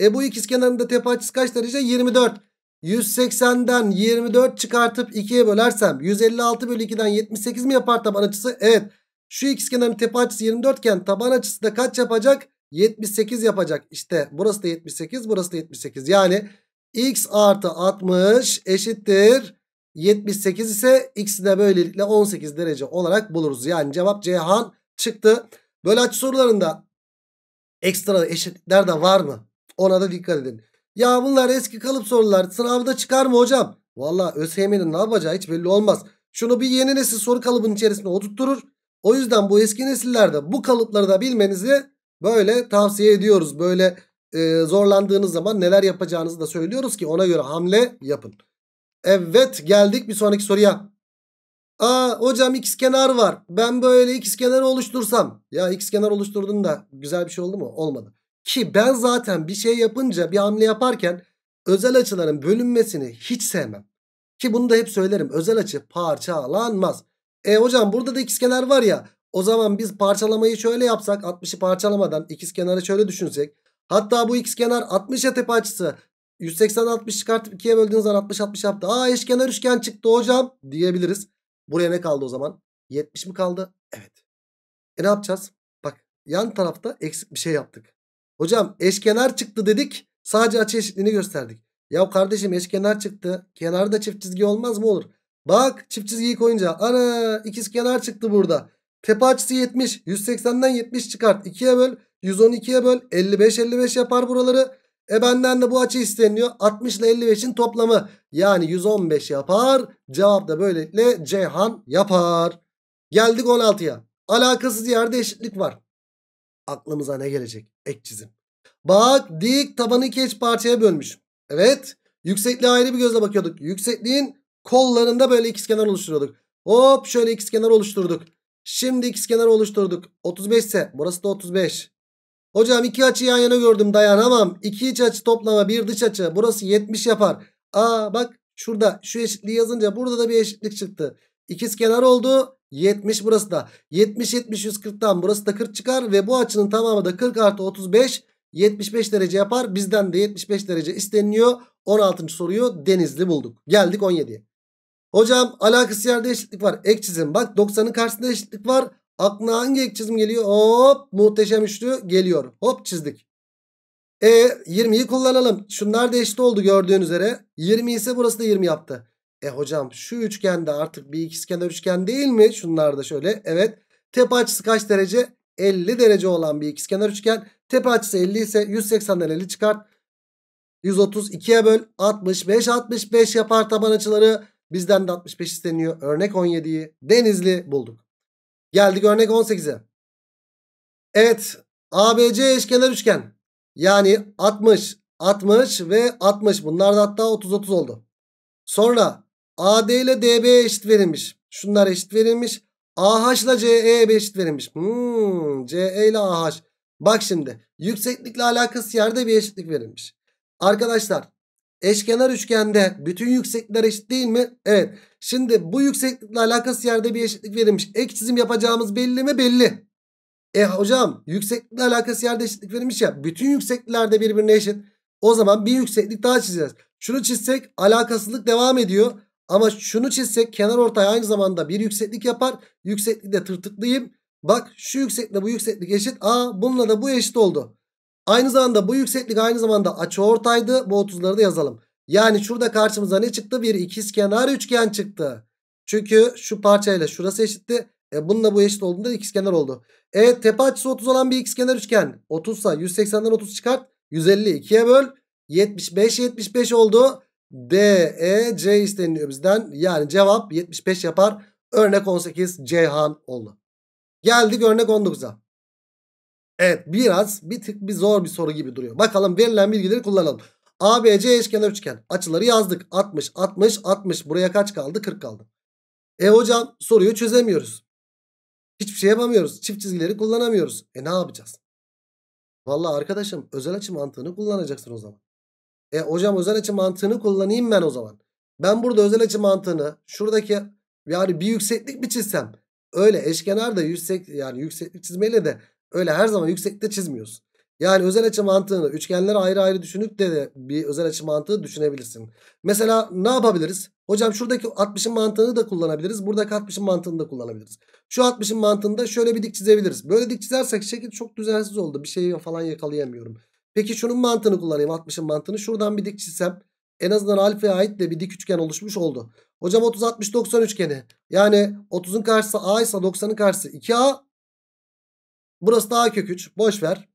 E bu ikizkenarında tepe açısı kaç derece? 24. 180'den 24 çıkartıp 2'ye bölersem 156 bölü 2'den 78 mi yapar taban açısı? Evet. Şu ikizkenarın tepe açısı 24 iken taban açısı da kaç yapacak? 78 yapacak. İşte burası da 78, burası da 78. Yani x artı 60 eşittir 78 ise x'i de böylelikle 18 derece olarak buluruz. Yani cevap Cihan çıktı. Böyle açı sorularında ekstra eşitler de var mı? Ona da dikkat edin. Ya bunlar eski kalıp sorular. Sınavda çıkar mı hocam? Valla ÖSYM'nin ne yapacağı hiç belli olmaz. Şunu bir yeni nesil soru kalıbının içerisinde oturtturur. O yüzden bu eski nesillerde bu kalıpları da bilmenizi böyle tavsiye ediyoruz. Böyle e, zorlandığınız zaman neler yapacağınızı da söylüyoruz ki ona göre hamle yapın. Evet geldik bir sonraki soruya. Aa hocam x kenar var. Ben böyle x kenar oluştursam. Ya x kenar oluşturdun da güzel bir şey oldu mu? Olmadı. Ki ben zaten bir şey yapınca bir hamle yaparken özel açıların bölünmesini hiç sevmem. Ki bunu da hep söylerim özel açı parçalanmaz. E hocam burada da ikizkenar var ya o zaman biz parçalamayı şöyle yapsak 60'ı parçalamadan ikizkenarı şöyle düşünsek. Hatta bu ikizkenar 60 tepe açısı 180-60 çıkartıp 2'ye böldüğünüz zaman 60-60 yaptı. Aa eşkenar üçgen çıktı hocam diyebiliriz. Buraya ne kaldı o zaman? 70 mi kaldı? Evet. E ne yapacağız? Bak yan tarafta eksik bir şey yaptık. Hocam eşkenar çıktı dedik. Sadece açı eşitliğini gösterdik. Ya kardeşim eşkenar çıktı. Kenarda çift çizgi olmaz mı olur? Bak çift çizgiyi koyunca ana ikiz kenar çıktı burada. Tepe açısı 70. 180'den 70 çıkart. 2'ye böl. 112'ye böl. 55 55 yapar buraları. E benden de bu açı isteniyor. 60 ile 55'in toplamı. Yani 115 yapar. Cevap da böylelikle Ceyhan yapar. Geldik 16'ya. Alakasız yerde eşitlik var aklımıza ne gelecek? Ek çizim. Bak dik tabanı iki eş parçaya bölmüş. Evet. Yüksekliğe ayrı bir gözle bakıyorduk. Yüksekliğin kollarında böyle ikizkenar oluşturuyorduk. Hop şöyle ikizkenar oluşturduk. Şimdi ikizkenar oluşturduk. 35 ise burası da 35. Hocam iki açı yan yana gördüm dayanamam. İki iç açı toplama bir dış açı. Burası 70 yapar. Aa bak şurada şu eşitliği yazınca burada da bir eşitlik çıktı. İkiz kenar oldu. 70 burası da. 70 70 140'tan burası da 40 çıkar. Ve bu açının tamamı da 40 artı 35 75 derece yapar. Bizden de 75 derece isteniliyor. 16. soruyu denizli bulduk. Geldik 17'ye. Hocam alakası yerde eşitlik var. Ek çizim. Bak 90'ın karşısında eşitlik var. Aklına hangi ek çizim geliyor? Hop muhteşem üçlü geliyor. Hop çizdik. E 20'yi kullanalım. Şunlar da eşit oldu gördüğün üzere. 20 ise burası da 20 yaptı. E hocam şu üçgende artık bir ikizkenar üçgen değil mi? Şunlar da şöyle. Evet. Tepe açısı kaç derece? 50 derece olan bir ikizkenar üçgen. Tepe açısı 50 ise 180'den 50 çıkart. 132'ye böl 65 65 yapar taban açıları. Bizden de 65 isteniyor. Örnek 17'yi Denizli bulduk. Geldik örnek 18'e. Evet ABC eşkenar üçgen. Yani 60 60 ve 60 bunlar da hatta 30 30 oldu. Sonra AD ile DB eşit verilmiş. Şunlar eşit verilmiş. AH ile CE eşit verilmiş. Hmm, CE ile AH. Bak şimdi yükseklikle alakası yerde bir eşitlik verilmiş. Arkadaşlar eşkenar üçgende bütün yükseklikler eşit değil mi? Evet. Şimdi bu yükseklikle alakası yerde bir eşitlik verilmiş. Ek çizim yapacağımız belli mi? Belli. E hocam yükseklikle alakası yerde eşitlik verilmiş ya. Bütün yüksekliklerde birbirine eşit. O zaman bir yükseklik daha çizeceğiz. Şunu çizsek alakasızlık devam ediyor. Ama şunu çizsek kenar ortay aynı zamanda bir yükseklik yapar. Yüksekliği de tırtıklayayım. Bak şu yükseklikle bu yükseklik eşit. Aa bununla da bu eşit oldu. Aynı zamanda bu yükseklik aynı zamanda açı ortaydı. Bu 30'ları da yazalım. Yani şurada karşımıza ne çıktı? Bir ikiz kenar üçgen çıktı. Çünkü şu parçayla şurası eşitti. E bununla bu eşit olduğunda ikiz kenar oldu. e tepe açısı 30 olan bir ikiz kenar üçgen. 30 sa 180'den 30 çıkart. 150 2'ye böl. 75 75 oldu. D, E, C isteniliyor bizden. Yani cevap 75 yapar. Örnek 18 Ceyhan oldu. Geldik örnek 19'a. Evet biraz bir tık bir zor bir soru gibi duruyor. Bakalım verilen bilgileri kullanalım. A B C eşkenar üçgen. Açıları yazdık. 60, 60, 60. Buraya kaç kaldı? 40 kaldı. E hocam soruyu çözemiyoruz. Hiçbir şey yapamıyoruz. Çift çizgileri kullanamıyoruz. E ne yapacağız? Valla arkadaşım özel açı mantığını kullanacaksın o zaman. E hocam özel açı mantığını kullanayım ben o zaman. Ben burada özel açı mantığını şuradaki yani bir yükseklik mi çizsem? Öyle eşkenarda yüksek yani yükseklik çizmeyle de öyle her zaman yüksekte çizmiyoruz. Yani özel açı mantığını üçgenleri ayrı ayrı düşünüp de, de bir özel açı mantığı düşünebilirsin. Mesela ne yapabiliriz? Hocam şuradaki 60'ın mantığını da kullanabiliriz. Buradaki 60'ın mantığını da kullanabiliriz. Şu 60'ın mantığında şöyle bir dik çizebiliriz. Böyle dik çizersek şekil çok düzensiz oldu. Bir şeyi falan yakalayamıyorum. Peki şunun mantığını kullanayım. 60'ın mantığını. Şuradan bir dik çizsem. En azından alfaya ait de bir dik üçgen oluşmuş oldu. Hocam 30 60 90 üçgeni. Yani 30'un karşısı A ise 90'ın karşısı 2A. Burası da A kök 3. Boş ver.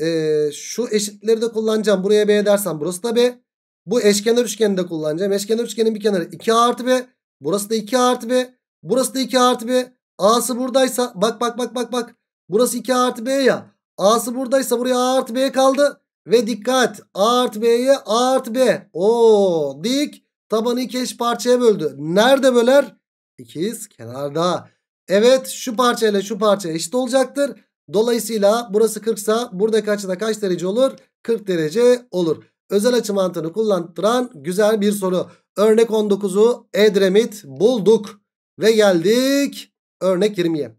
Ee, şu eşitleri de kullanacağım. Buraya B dersen burası da B. Bu eşkenar üçgeni de kullanacağım. Eşkenar üçgenin bir kenarı 2A artı B. Burası da 2 a artı B. Burası da 2 a artı B. A'sı buradaysa bak bak bak bak bak. Burası 2 a artı B ya. A'sı buradaysa buraya A artı B kaldı. Ve dikkat A artı B'ye A artı B. Oo, dik tabanı iki eş parçaya böldü. Nerede böler? İkiz kenarda. Evet şu parçayla şu parça eşit olacaktır. Dolayısıyla burası 40 sa buradaki kaçta kaç derece olur? 40 derece olur. Özel açı mantığını kullandıran güzel bir soru. Örnek 19'u Edremit bulduk. Ve geldik örnek 20'ye.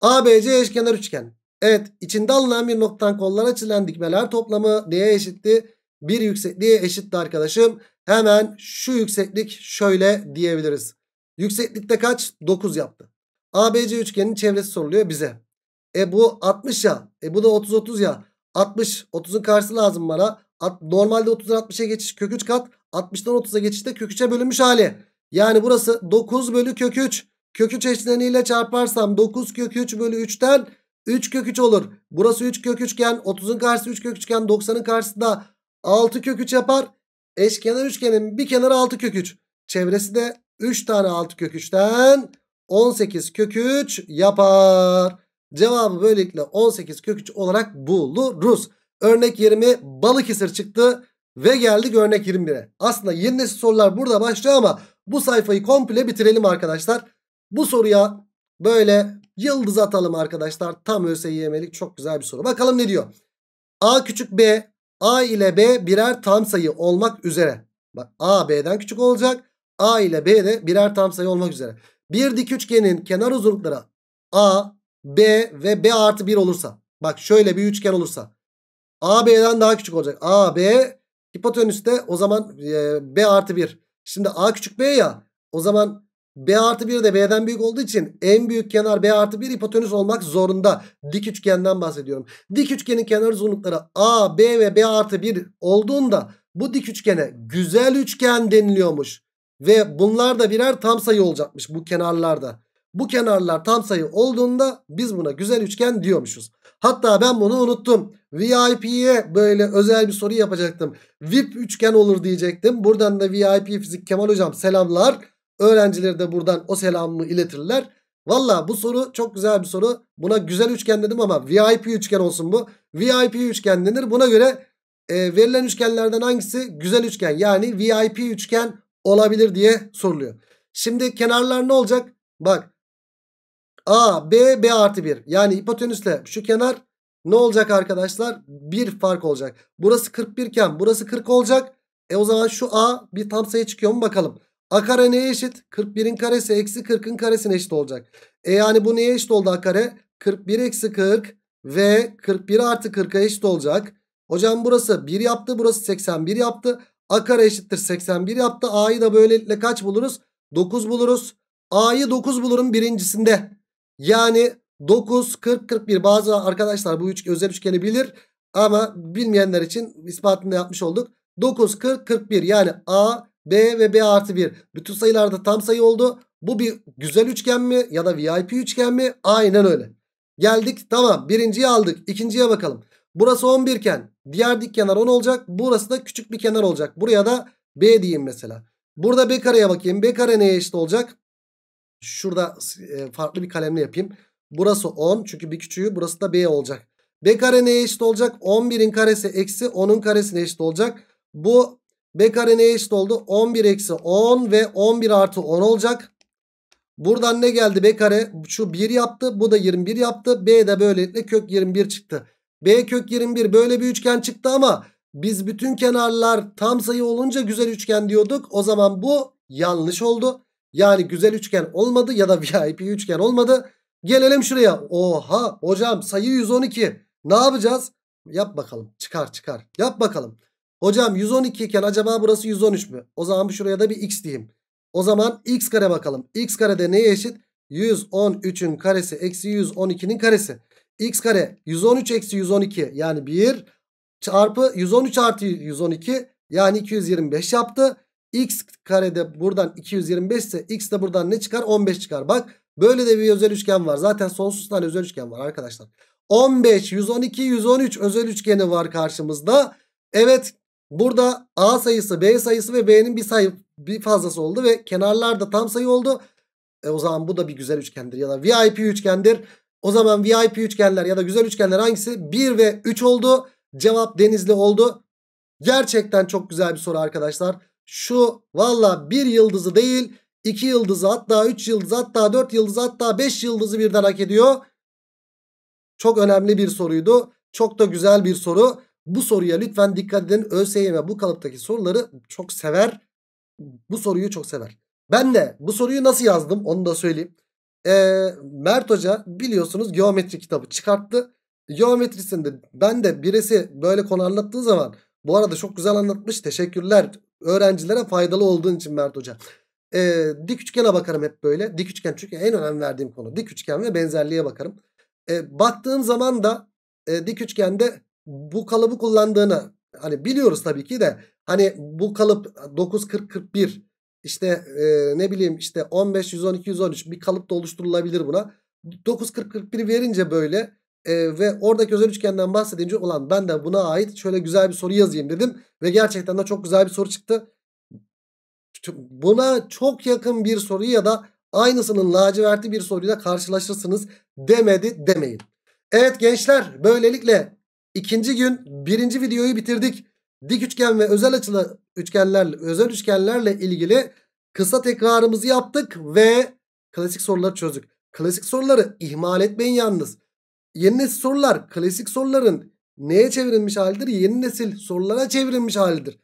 ABC eşkenar üçgen. Evet içinde alınan bir noktadan kollar çizilen dikmeler toplamı neye eşitti. Bir yüksekliğe eşitti arkadaşım. Hemen şu yükseklik şöyle diyebiliriz. Yükseklikte kaç? 9 yaptı. ABC üçgenin çevresi soruluyor bize. E bu 60 ya. E bu da 30 30 ya. 60 30'un karşısı lazım bana. At, normalde 30'dan 60'a geçiş kök 3 kat. 60'dan 30'a geçişte kök 3'e bölünmüş hali. Yani burası 9 bölü kök 3. Kök 3 eşleniğiyle çarparsam 9 kök 3 bölü 3'ten 3 kök 3 olur. Burası 3 kök üçgen. 30'un karşısı 3 kök üçgen. 90'ın karşısı da 6 kök 3 yapar. Eşkenar üçgenin bir kenarı 6 kök 3. Çevresi de 3 tane 6 kök 3'ten 18 kök 3 yapar. Cevabı böylelikle 18 kök 3 olarak buluruz. Örnek 20 Balıkesir çıktı ve geldik örnek 21'e. Aslında yeni nesil sorular burada başlıyor ama bu sayfayı komple bitirelim arkadaşlar. Bu soruya Böyle yıldız atalım arkadaşlar. Tam ÖSYM'lik çok güzel bir soru. Bakalım ne diyor? A küçük B. A ile B birer tam sayı olmak üzere. Bak A B'den küçük olacak. A ile B de birer tam sayı olmak üzere. Bir dik üçgenin kenar uzunlukları A, B ve B artı 1 olursa. Bak şöyle bir üçgen olursa. A B'den daha küçük olacak. A B hipotenüste, o zaman e, B artı 1. Şimdi A küçük B ya. O zaman B artı 1 de B'den büyük olduğu için en büyük kenar B artı 1 hipotenüs olmak zorunda. Dik üçgenden bahsediyorum. Dik üçgenin kenar uzunlukları A, B ve B artı 1 olduğunda bu dik üçgene güzel üçgen deniliyormuş. Ve bunlar da birer tam sayı olacakmış bu kenarlarda. Bu kenarlar tam sayı olduğunda biz buna güzel üçgen diyormuşuz. Hatta ben bunu unuttum. VIP'ye böyle özel bir soru yapacaktım. VIP üçgen olur diyecektim. Buradan da VIP Fizik Kemal Hocam selamlar Öğrencileri de buradan o selamımı iletirler. Valla bu soru çok güzel bir soru. Buna güzel üçgen dedim ama VIP üçgen olsun bu. VIP üçgen denir. Buna göre e, verilen üçgenlerden hangisi güzel üçgen yani VIP üçgen olabilir diye soruluyor. Şimdi kenarlar ne olacak? Bak A, B, B artı 1 yani hipotenüsle şu kenar ne olacak arkadaşlar? Bir fark olacak. Burası 41 iken burası 40 olacak. E o zaman şu A bir tam sayı çıkıyor mu bakalım. A kare neye eşit? 41'in karesi eksi 40'ın karesine eşit olacak. E yani bu neye eşit oldu A kare? 41 eksi 40 ve 41 artı 40'a eşit olacak. Hocam burası 1 yaptı. Burası 81 yaptı. A kare eşittir 81 yaptı. A'yı da böylelikle kaç buluruz? 9 buluruz. A'yı 9 bulurum birincisinde. Yani 9, 40, 41. Bazı arkadaşlar bu üç, özel üçgeni bilir. Ama bilmeyenler için ispatını yapmış olduk. 9, 40, 41. Yani A B ve B artı 1. Bütün sayılarda tam sayı oldu. Bu bir güzel üçgen mi ya da VIP üçgen mi? Aynen öyle. Geldik tamam birinciyi aldık. ikinciye bakalım. Burası 11 iken diğer dik kenar 10 olacak. Burası da küçük bir kenar olacak. Buraya da B diyeyim mesela. Burada B kareye bakayım. B kare neye eşit olacak? Şurada e, farklı bir kalemle yapayım. Burası 10 çünkü bir küçüğü burası da B olacak. B kare neye eşit olacak? 11'in karesi eksi 10'un karesine eşit olacak. Bu B kare neye eşit oldu? 11 eksi 10 ve 11 artı 10 olacak. Buradan ne geldi? B kare şu 1 yaptı. Bu da 21 yaptı. B de böylelikle kök 21 çıktı. B kök 21 böyle bir üçgen çıktı ama biz bütün kenarlar tam sayı olunca güzel üçgen diyorduk. O zaman bu yanlış oldu. Yani güzel üçgen olmadı ya da VIP üçgen olmadı. Gelelim şuraya. Oha hocam sayı 112. Ne yapacağız? Yap bakalım. Çıkar çıkar. Yap bakalım. Hocam 112 iken acaba burası 113 mü? O zaman şuraya da bir x diyeyim. O zaman x kare bakalım. x karede neye eşit? 113'ün karesi eksi 112'nin karesi. x kare 113 eksi 112 yani 1 çarpı 113 artı 112 yani 225 yaptı. x karede buradan 225 ise x de buradan ne çıkar? 15 çıkar. Bak böyle de bir özel üçgen var. Zaten sonsuz tane özel üçgen var arkadaşlar. 15, 112, 113 özel üçgeni var karşımızda. Evet Burada A sayısı B sayısı ve B'nin bir sayı bir fazlası oldu ve kenarlar da tam sayı oldu. E o zaman bu da bir güzel üçgendir ya da VIP üçgendir. O zaman VIP üçgenler ya da güzel üçgenler hangisi? 1 ve 3 oldu. Cevap Denizli oldu. Gerçekten çok güzel bir soru arkadaşlar. Şu valla bir yıldızı değil 2 yıldızı hatta 3 yıldızı hatta 4 yıldızı hatta 5 yıldızı birden hak ediyor. Çok önemli bir soruydu. Çok da güzel bir soru. Bu soruya lütfen dikkat edin. ÖSYM bu kalıptaki soruları çok sever. Bu soruyu çok sever. Ben de bu soruyu nasıl yazdım onu da söyleyeyim. Ee, Mert Hoca biliyorsunuz geometri kitabı çıkarttı. Geometrisinde ben de birisi böyle konu anlattığı zaman bu arada çok güzel anlatmış. Teşekkürler öğrencilere faydalı olduğun için Mert Hoca. Ee, dik üçgene bakarım hep böyle. Dik üçgen çünkü en önem verdiğim konu. Dik üçgen ve benzerliğe bakarım. Ee, baktığım zaman da e, dik üçgende bu kalıbı kullandığını hani biliyoruz tabii ki de hani bu kalıp 9 işte e, ne bileyim işte 15 112 113 bir kalıp da oluşturulabilir buna. 9 verince böyle e, ve oradaki özel üçgenden bahsedince olan ben de buna ait şöyle güzel bir soru yazayım dedim ve gerçekten de çok güzel bir soru çıktı. Buna çok yakın bir soru ya da aynısının laciverti bir soruyla karşılaşırsınız demedi demeyin. Evet gençler böylelikle İkinci gün birinci videoyu bitirdik. Dik üçgen ve özel açılı üçgenlerle, özel üçgenlerle ilgili kısa tekrarımızı yaptık ve klasik soruları çözdük. Klasik soruları ihmal etmeyin yalnız. Yeni nesil sorular klasik soruların neye çevrilmiş halidir? Yeni nesil sorulara çevrilmiş halidir.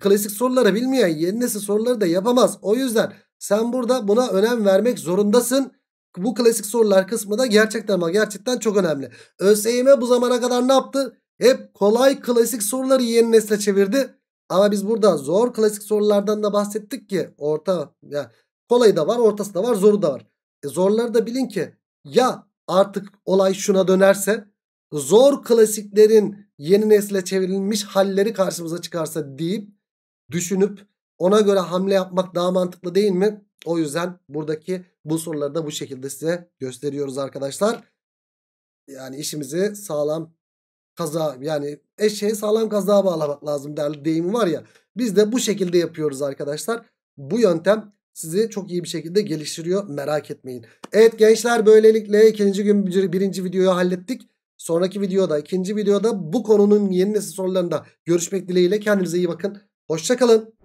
Klasik soruları bilmeyen yeni nesil soruları da yapamaz. O yüzden sen burada buna önem vermek zorundasın bu klasik sorular kısmı da gerçekten ama gerçekten çok önemli. ÖSYM bu zamana kadar ne yaptı? Hep kolay klasik soruları yeni nesle çevirdi. Ama biz burada zor klasik sorulardan da bahsettik ki orta ya kolayı da var ortası da var zoru da var. E zorları da bilin ki ya artık olay şuna dönerse zor klasiklerin yeni nesle çevrilmiş halleri karşımıza çıkarsa deyip düşünüp ona göre hamle yapmak daha mantıklı değil mi? O yüzden buradaki bu soruları da bu şekilde size gösteriyoruz arkadaşlar. Yani işimizi sağlam kaza yani eşeği şey, sağlam kazağa bağlamak lazım derli deyimi var ya. Biz de bu şekilde yapıyoruz arkadaşlar. Bu yöntem sizi çok iyi bir şekilde geliştiriyor merak etmeyin. Evet gençler böylelikle ikinci gün birinci videoyu hallettik. Sonraki videoda ikinci videoda bu konunun yeni nesil sorularında görüşmek dileğiyle kendinize iyi bakın. Hoşçakalın.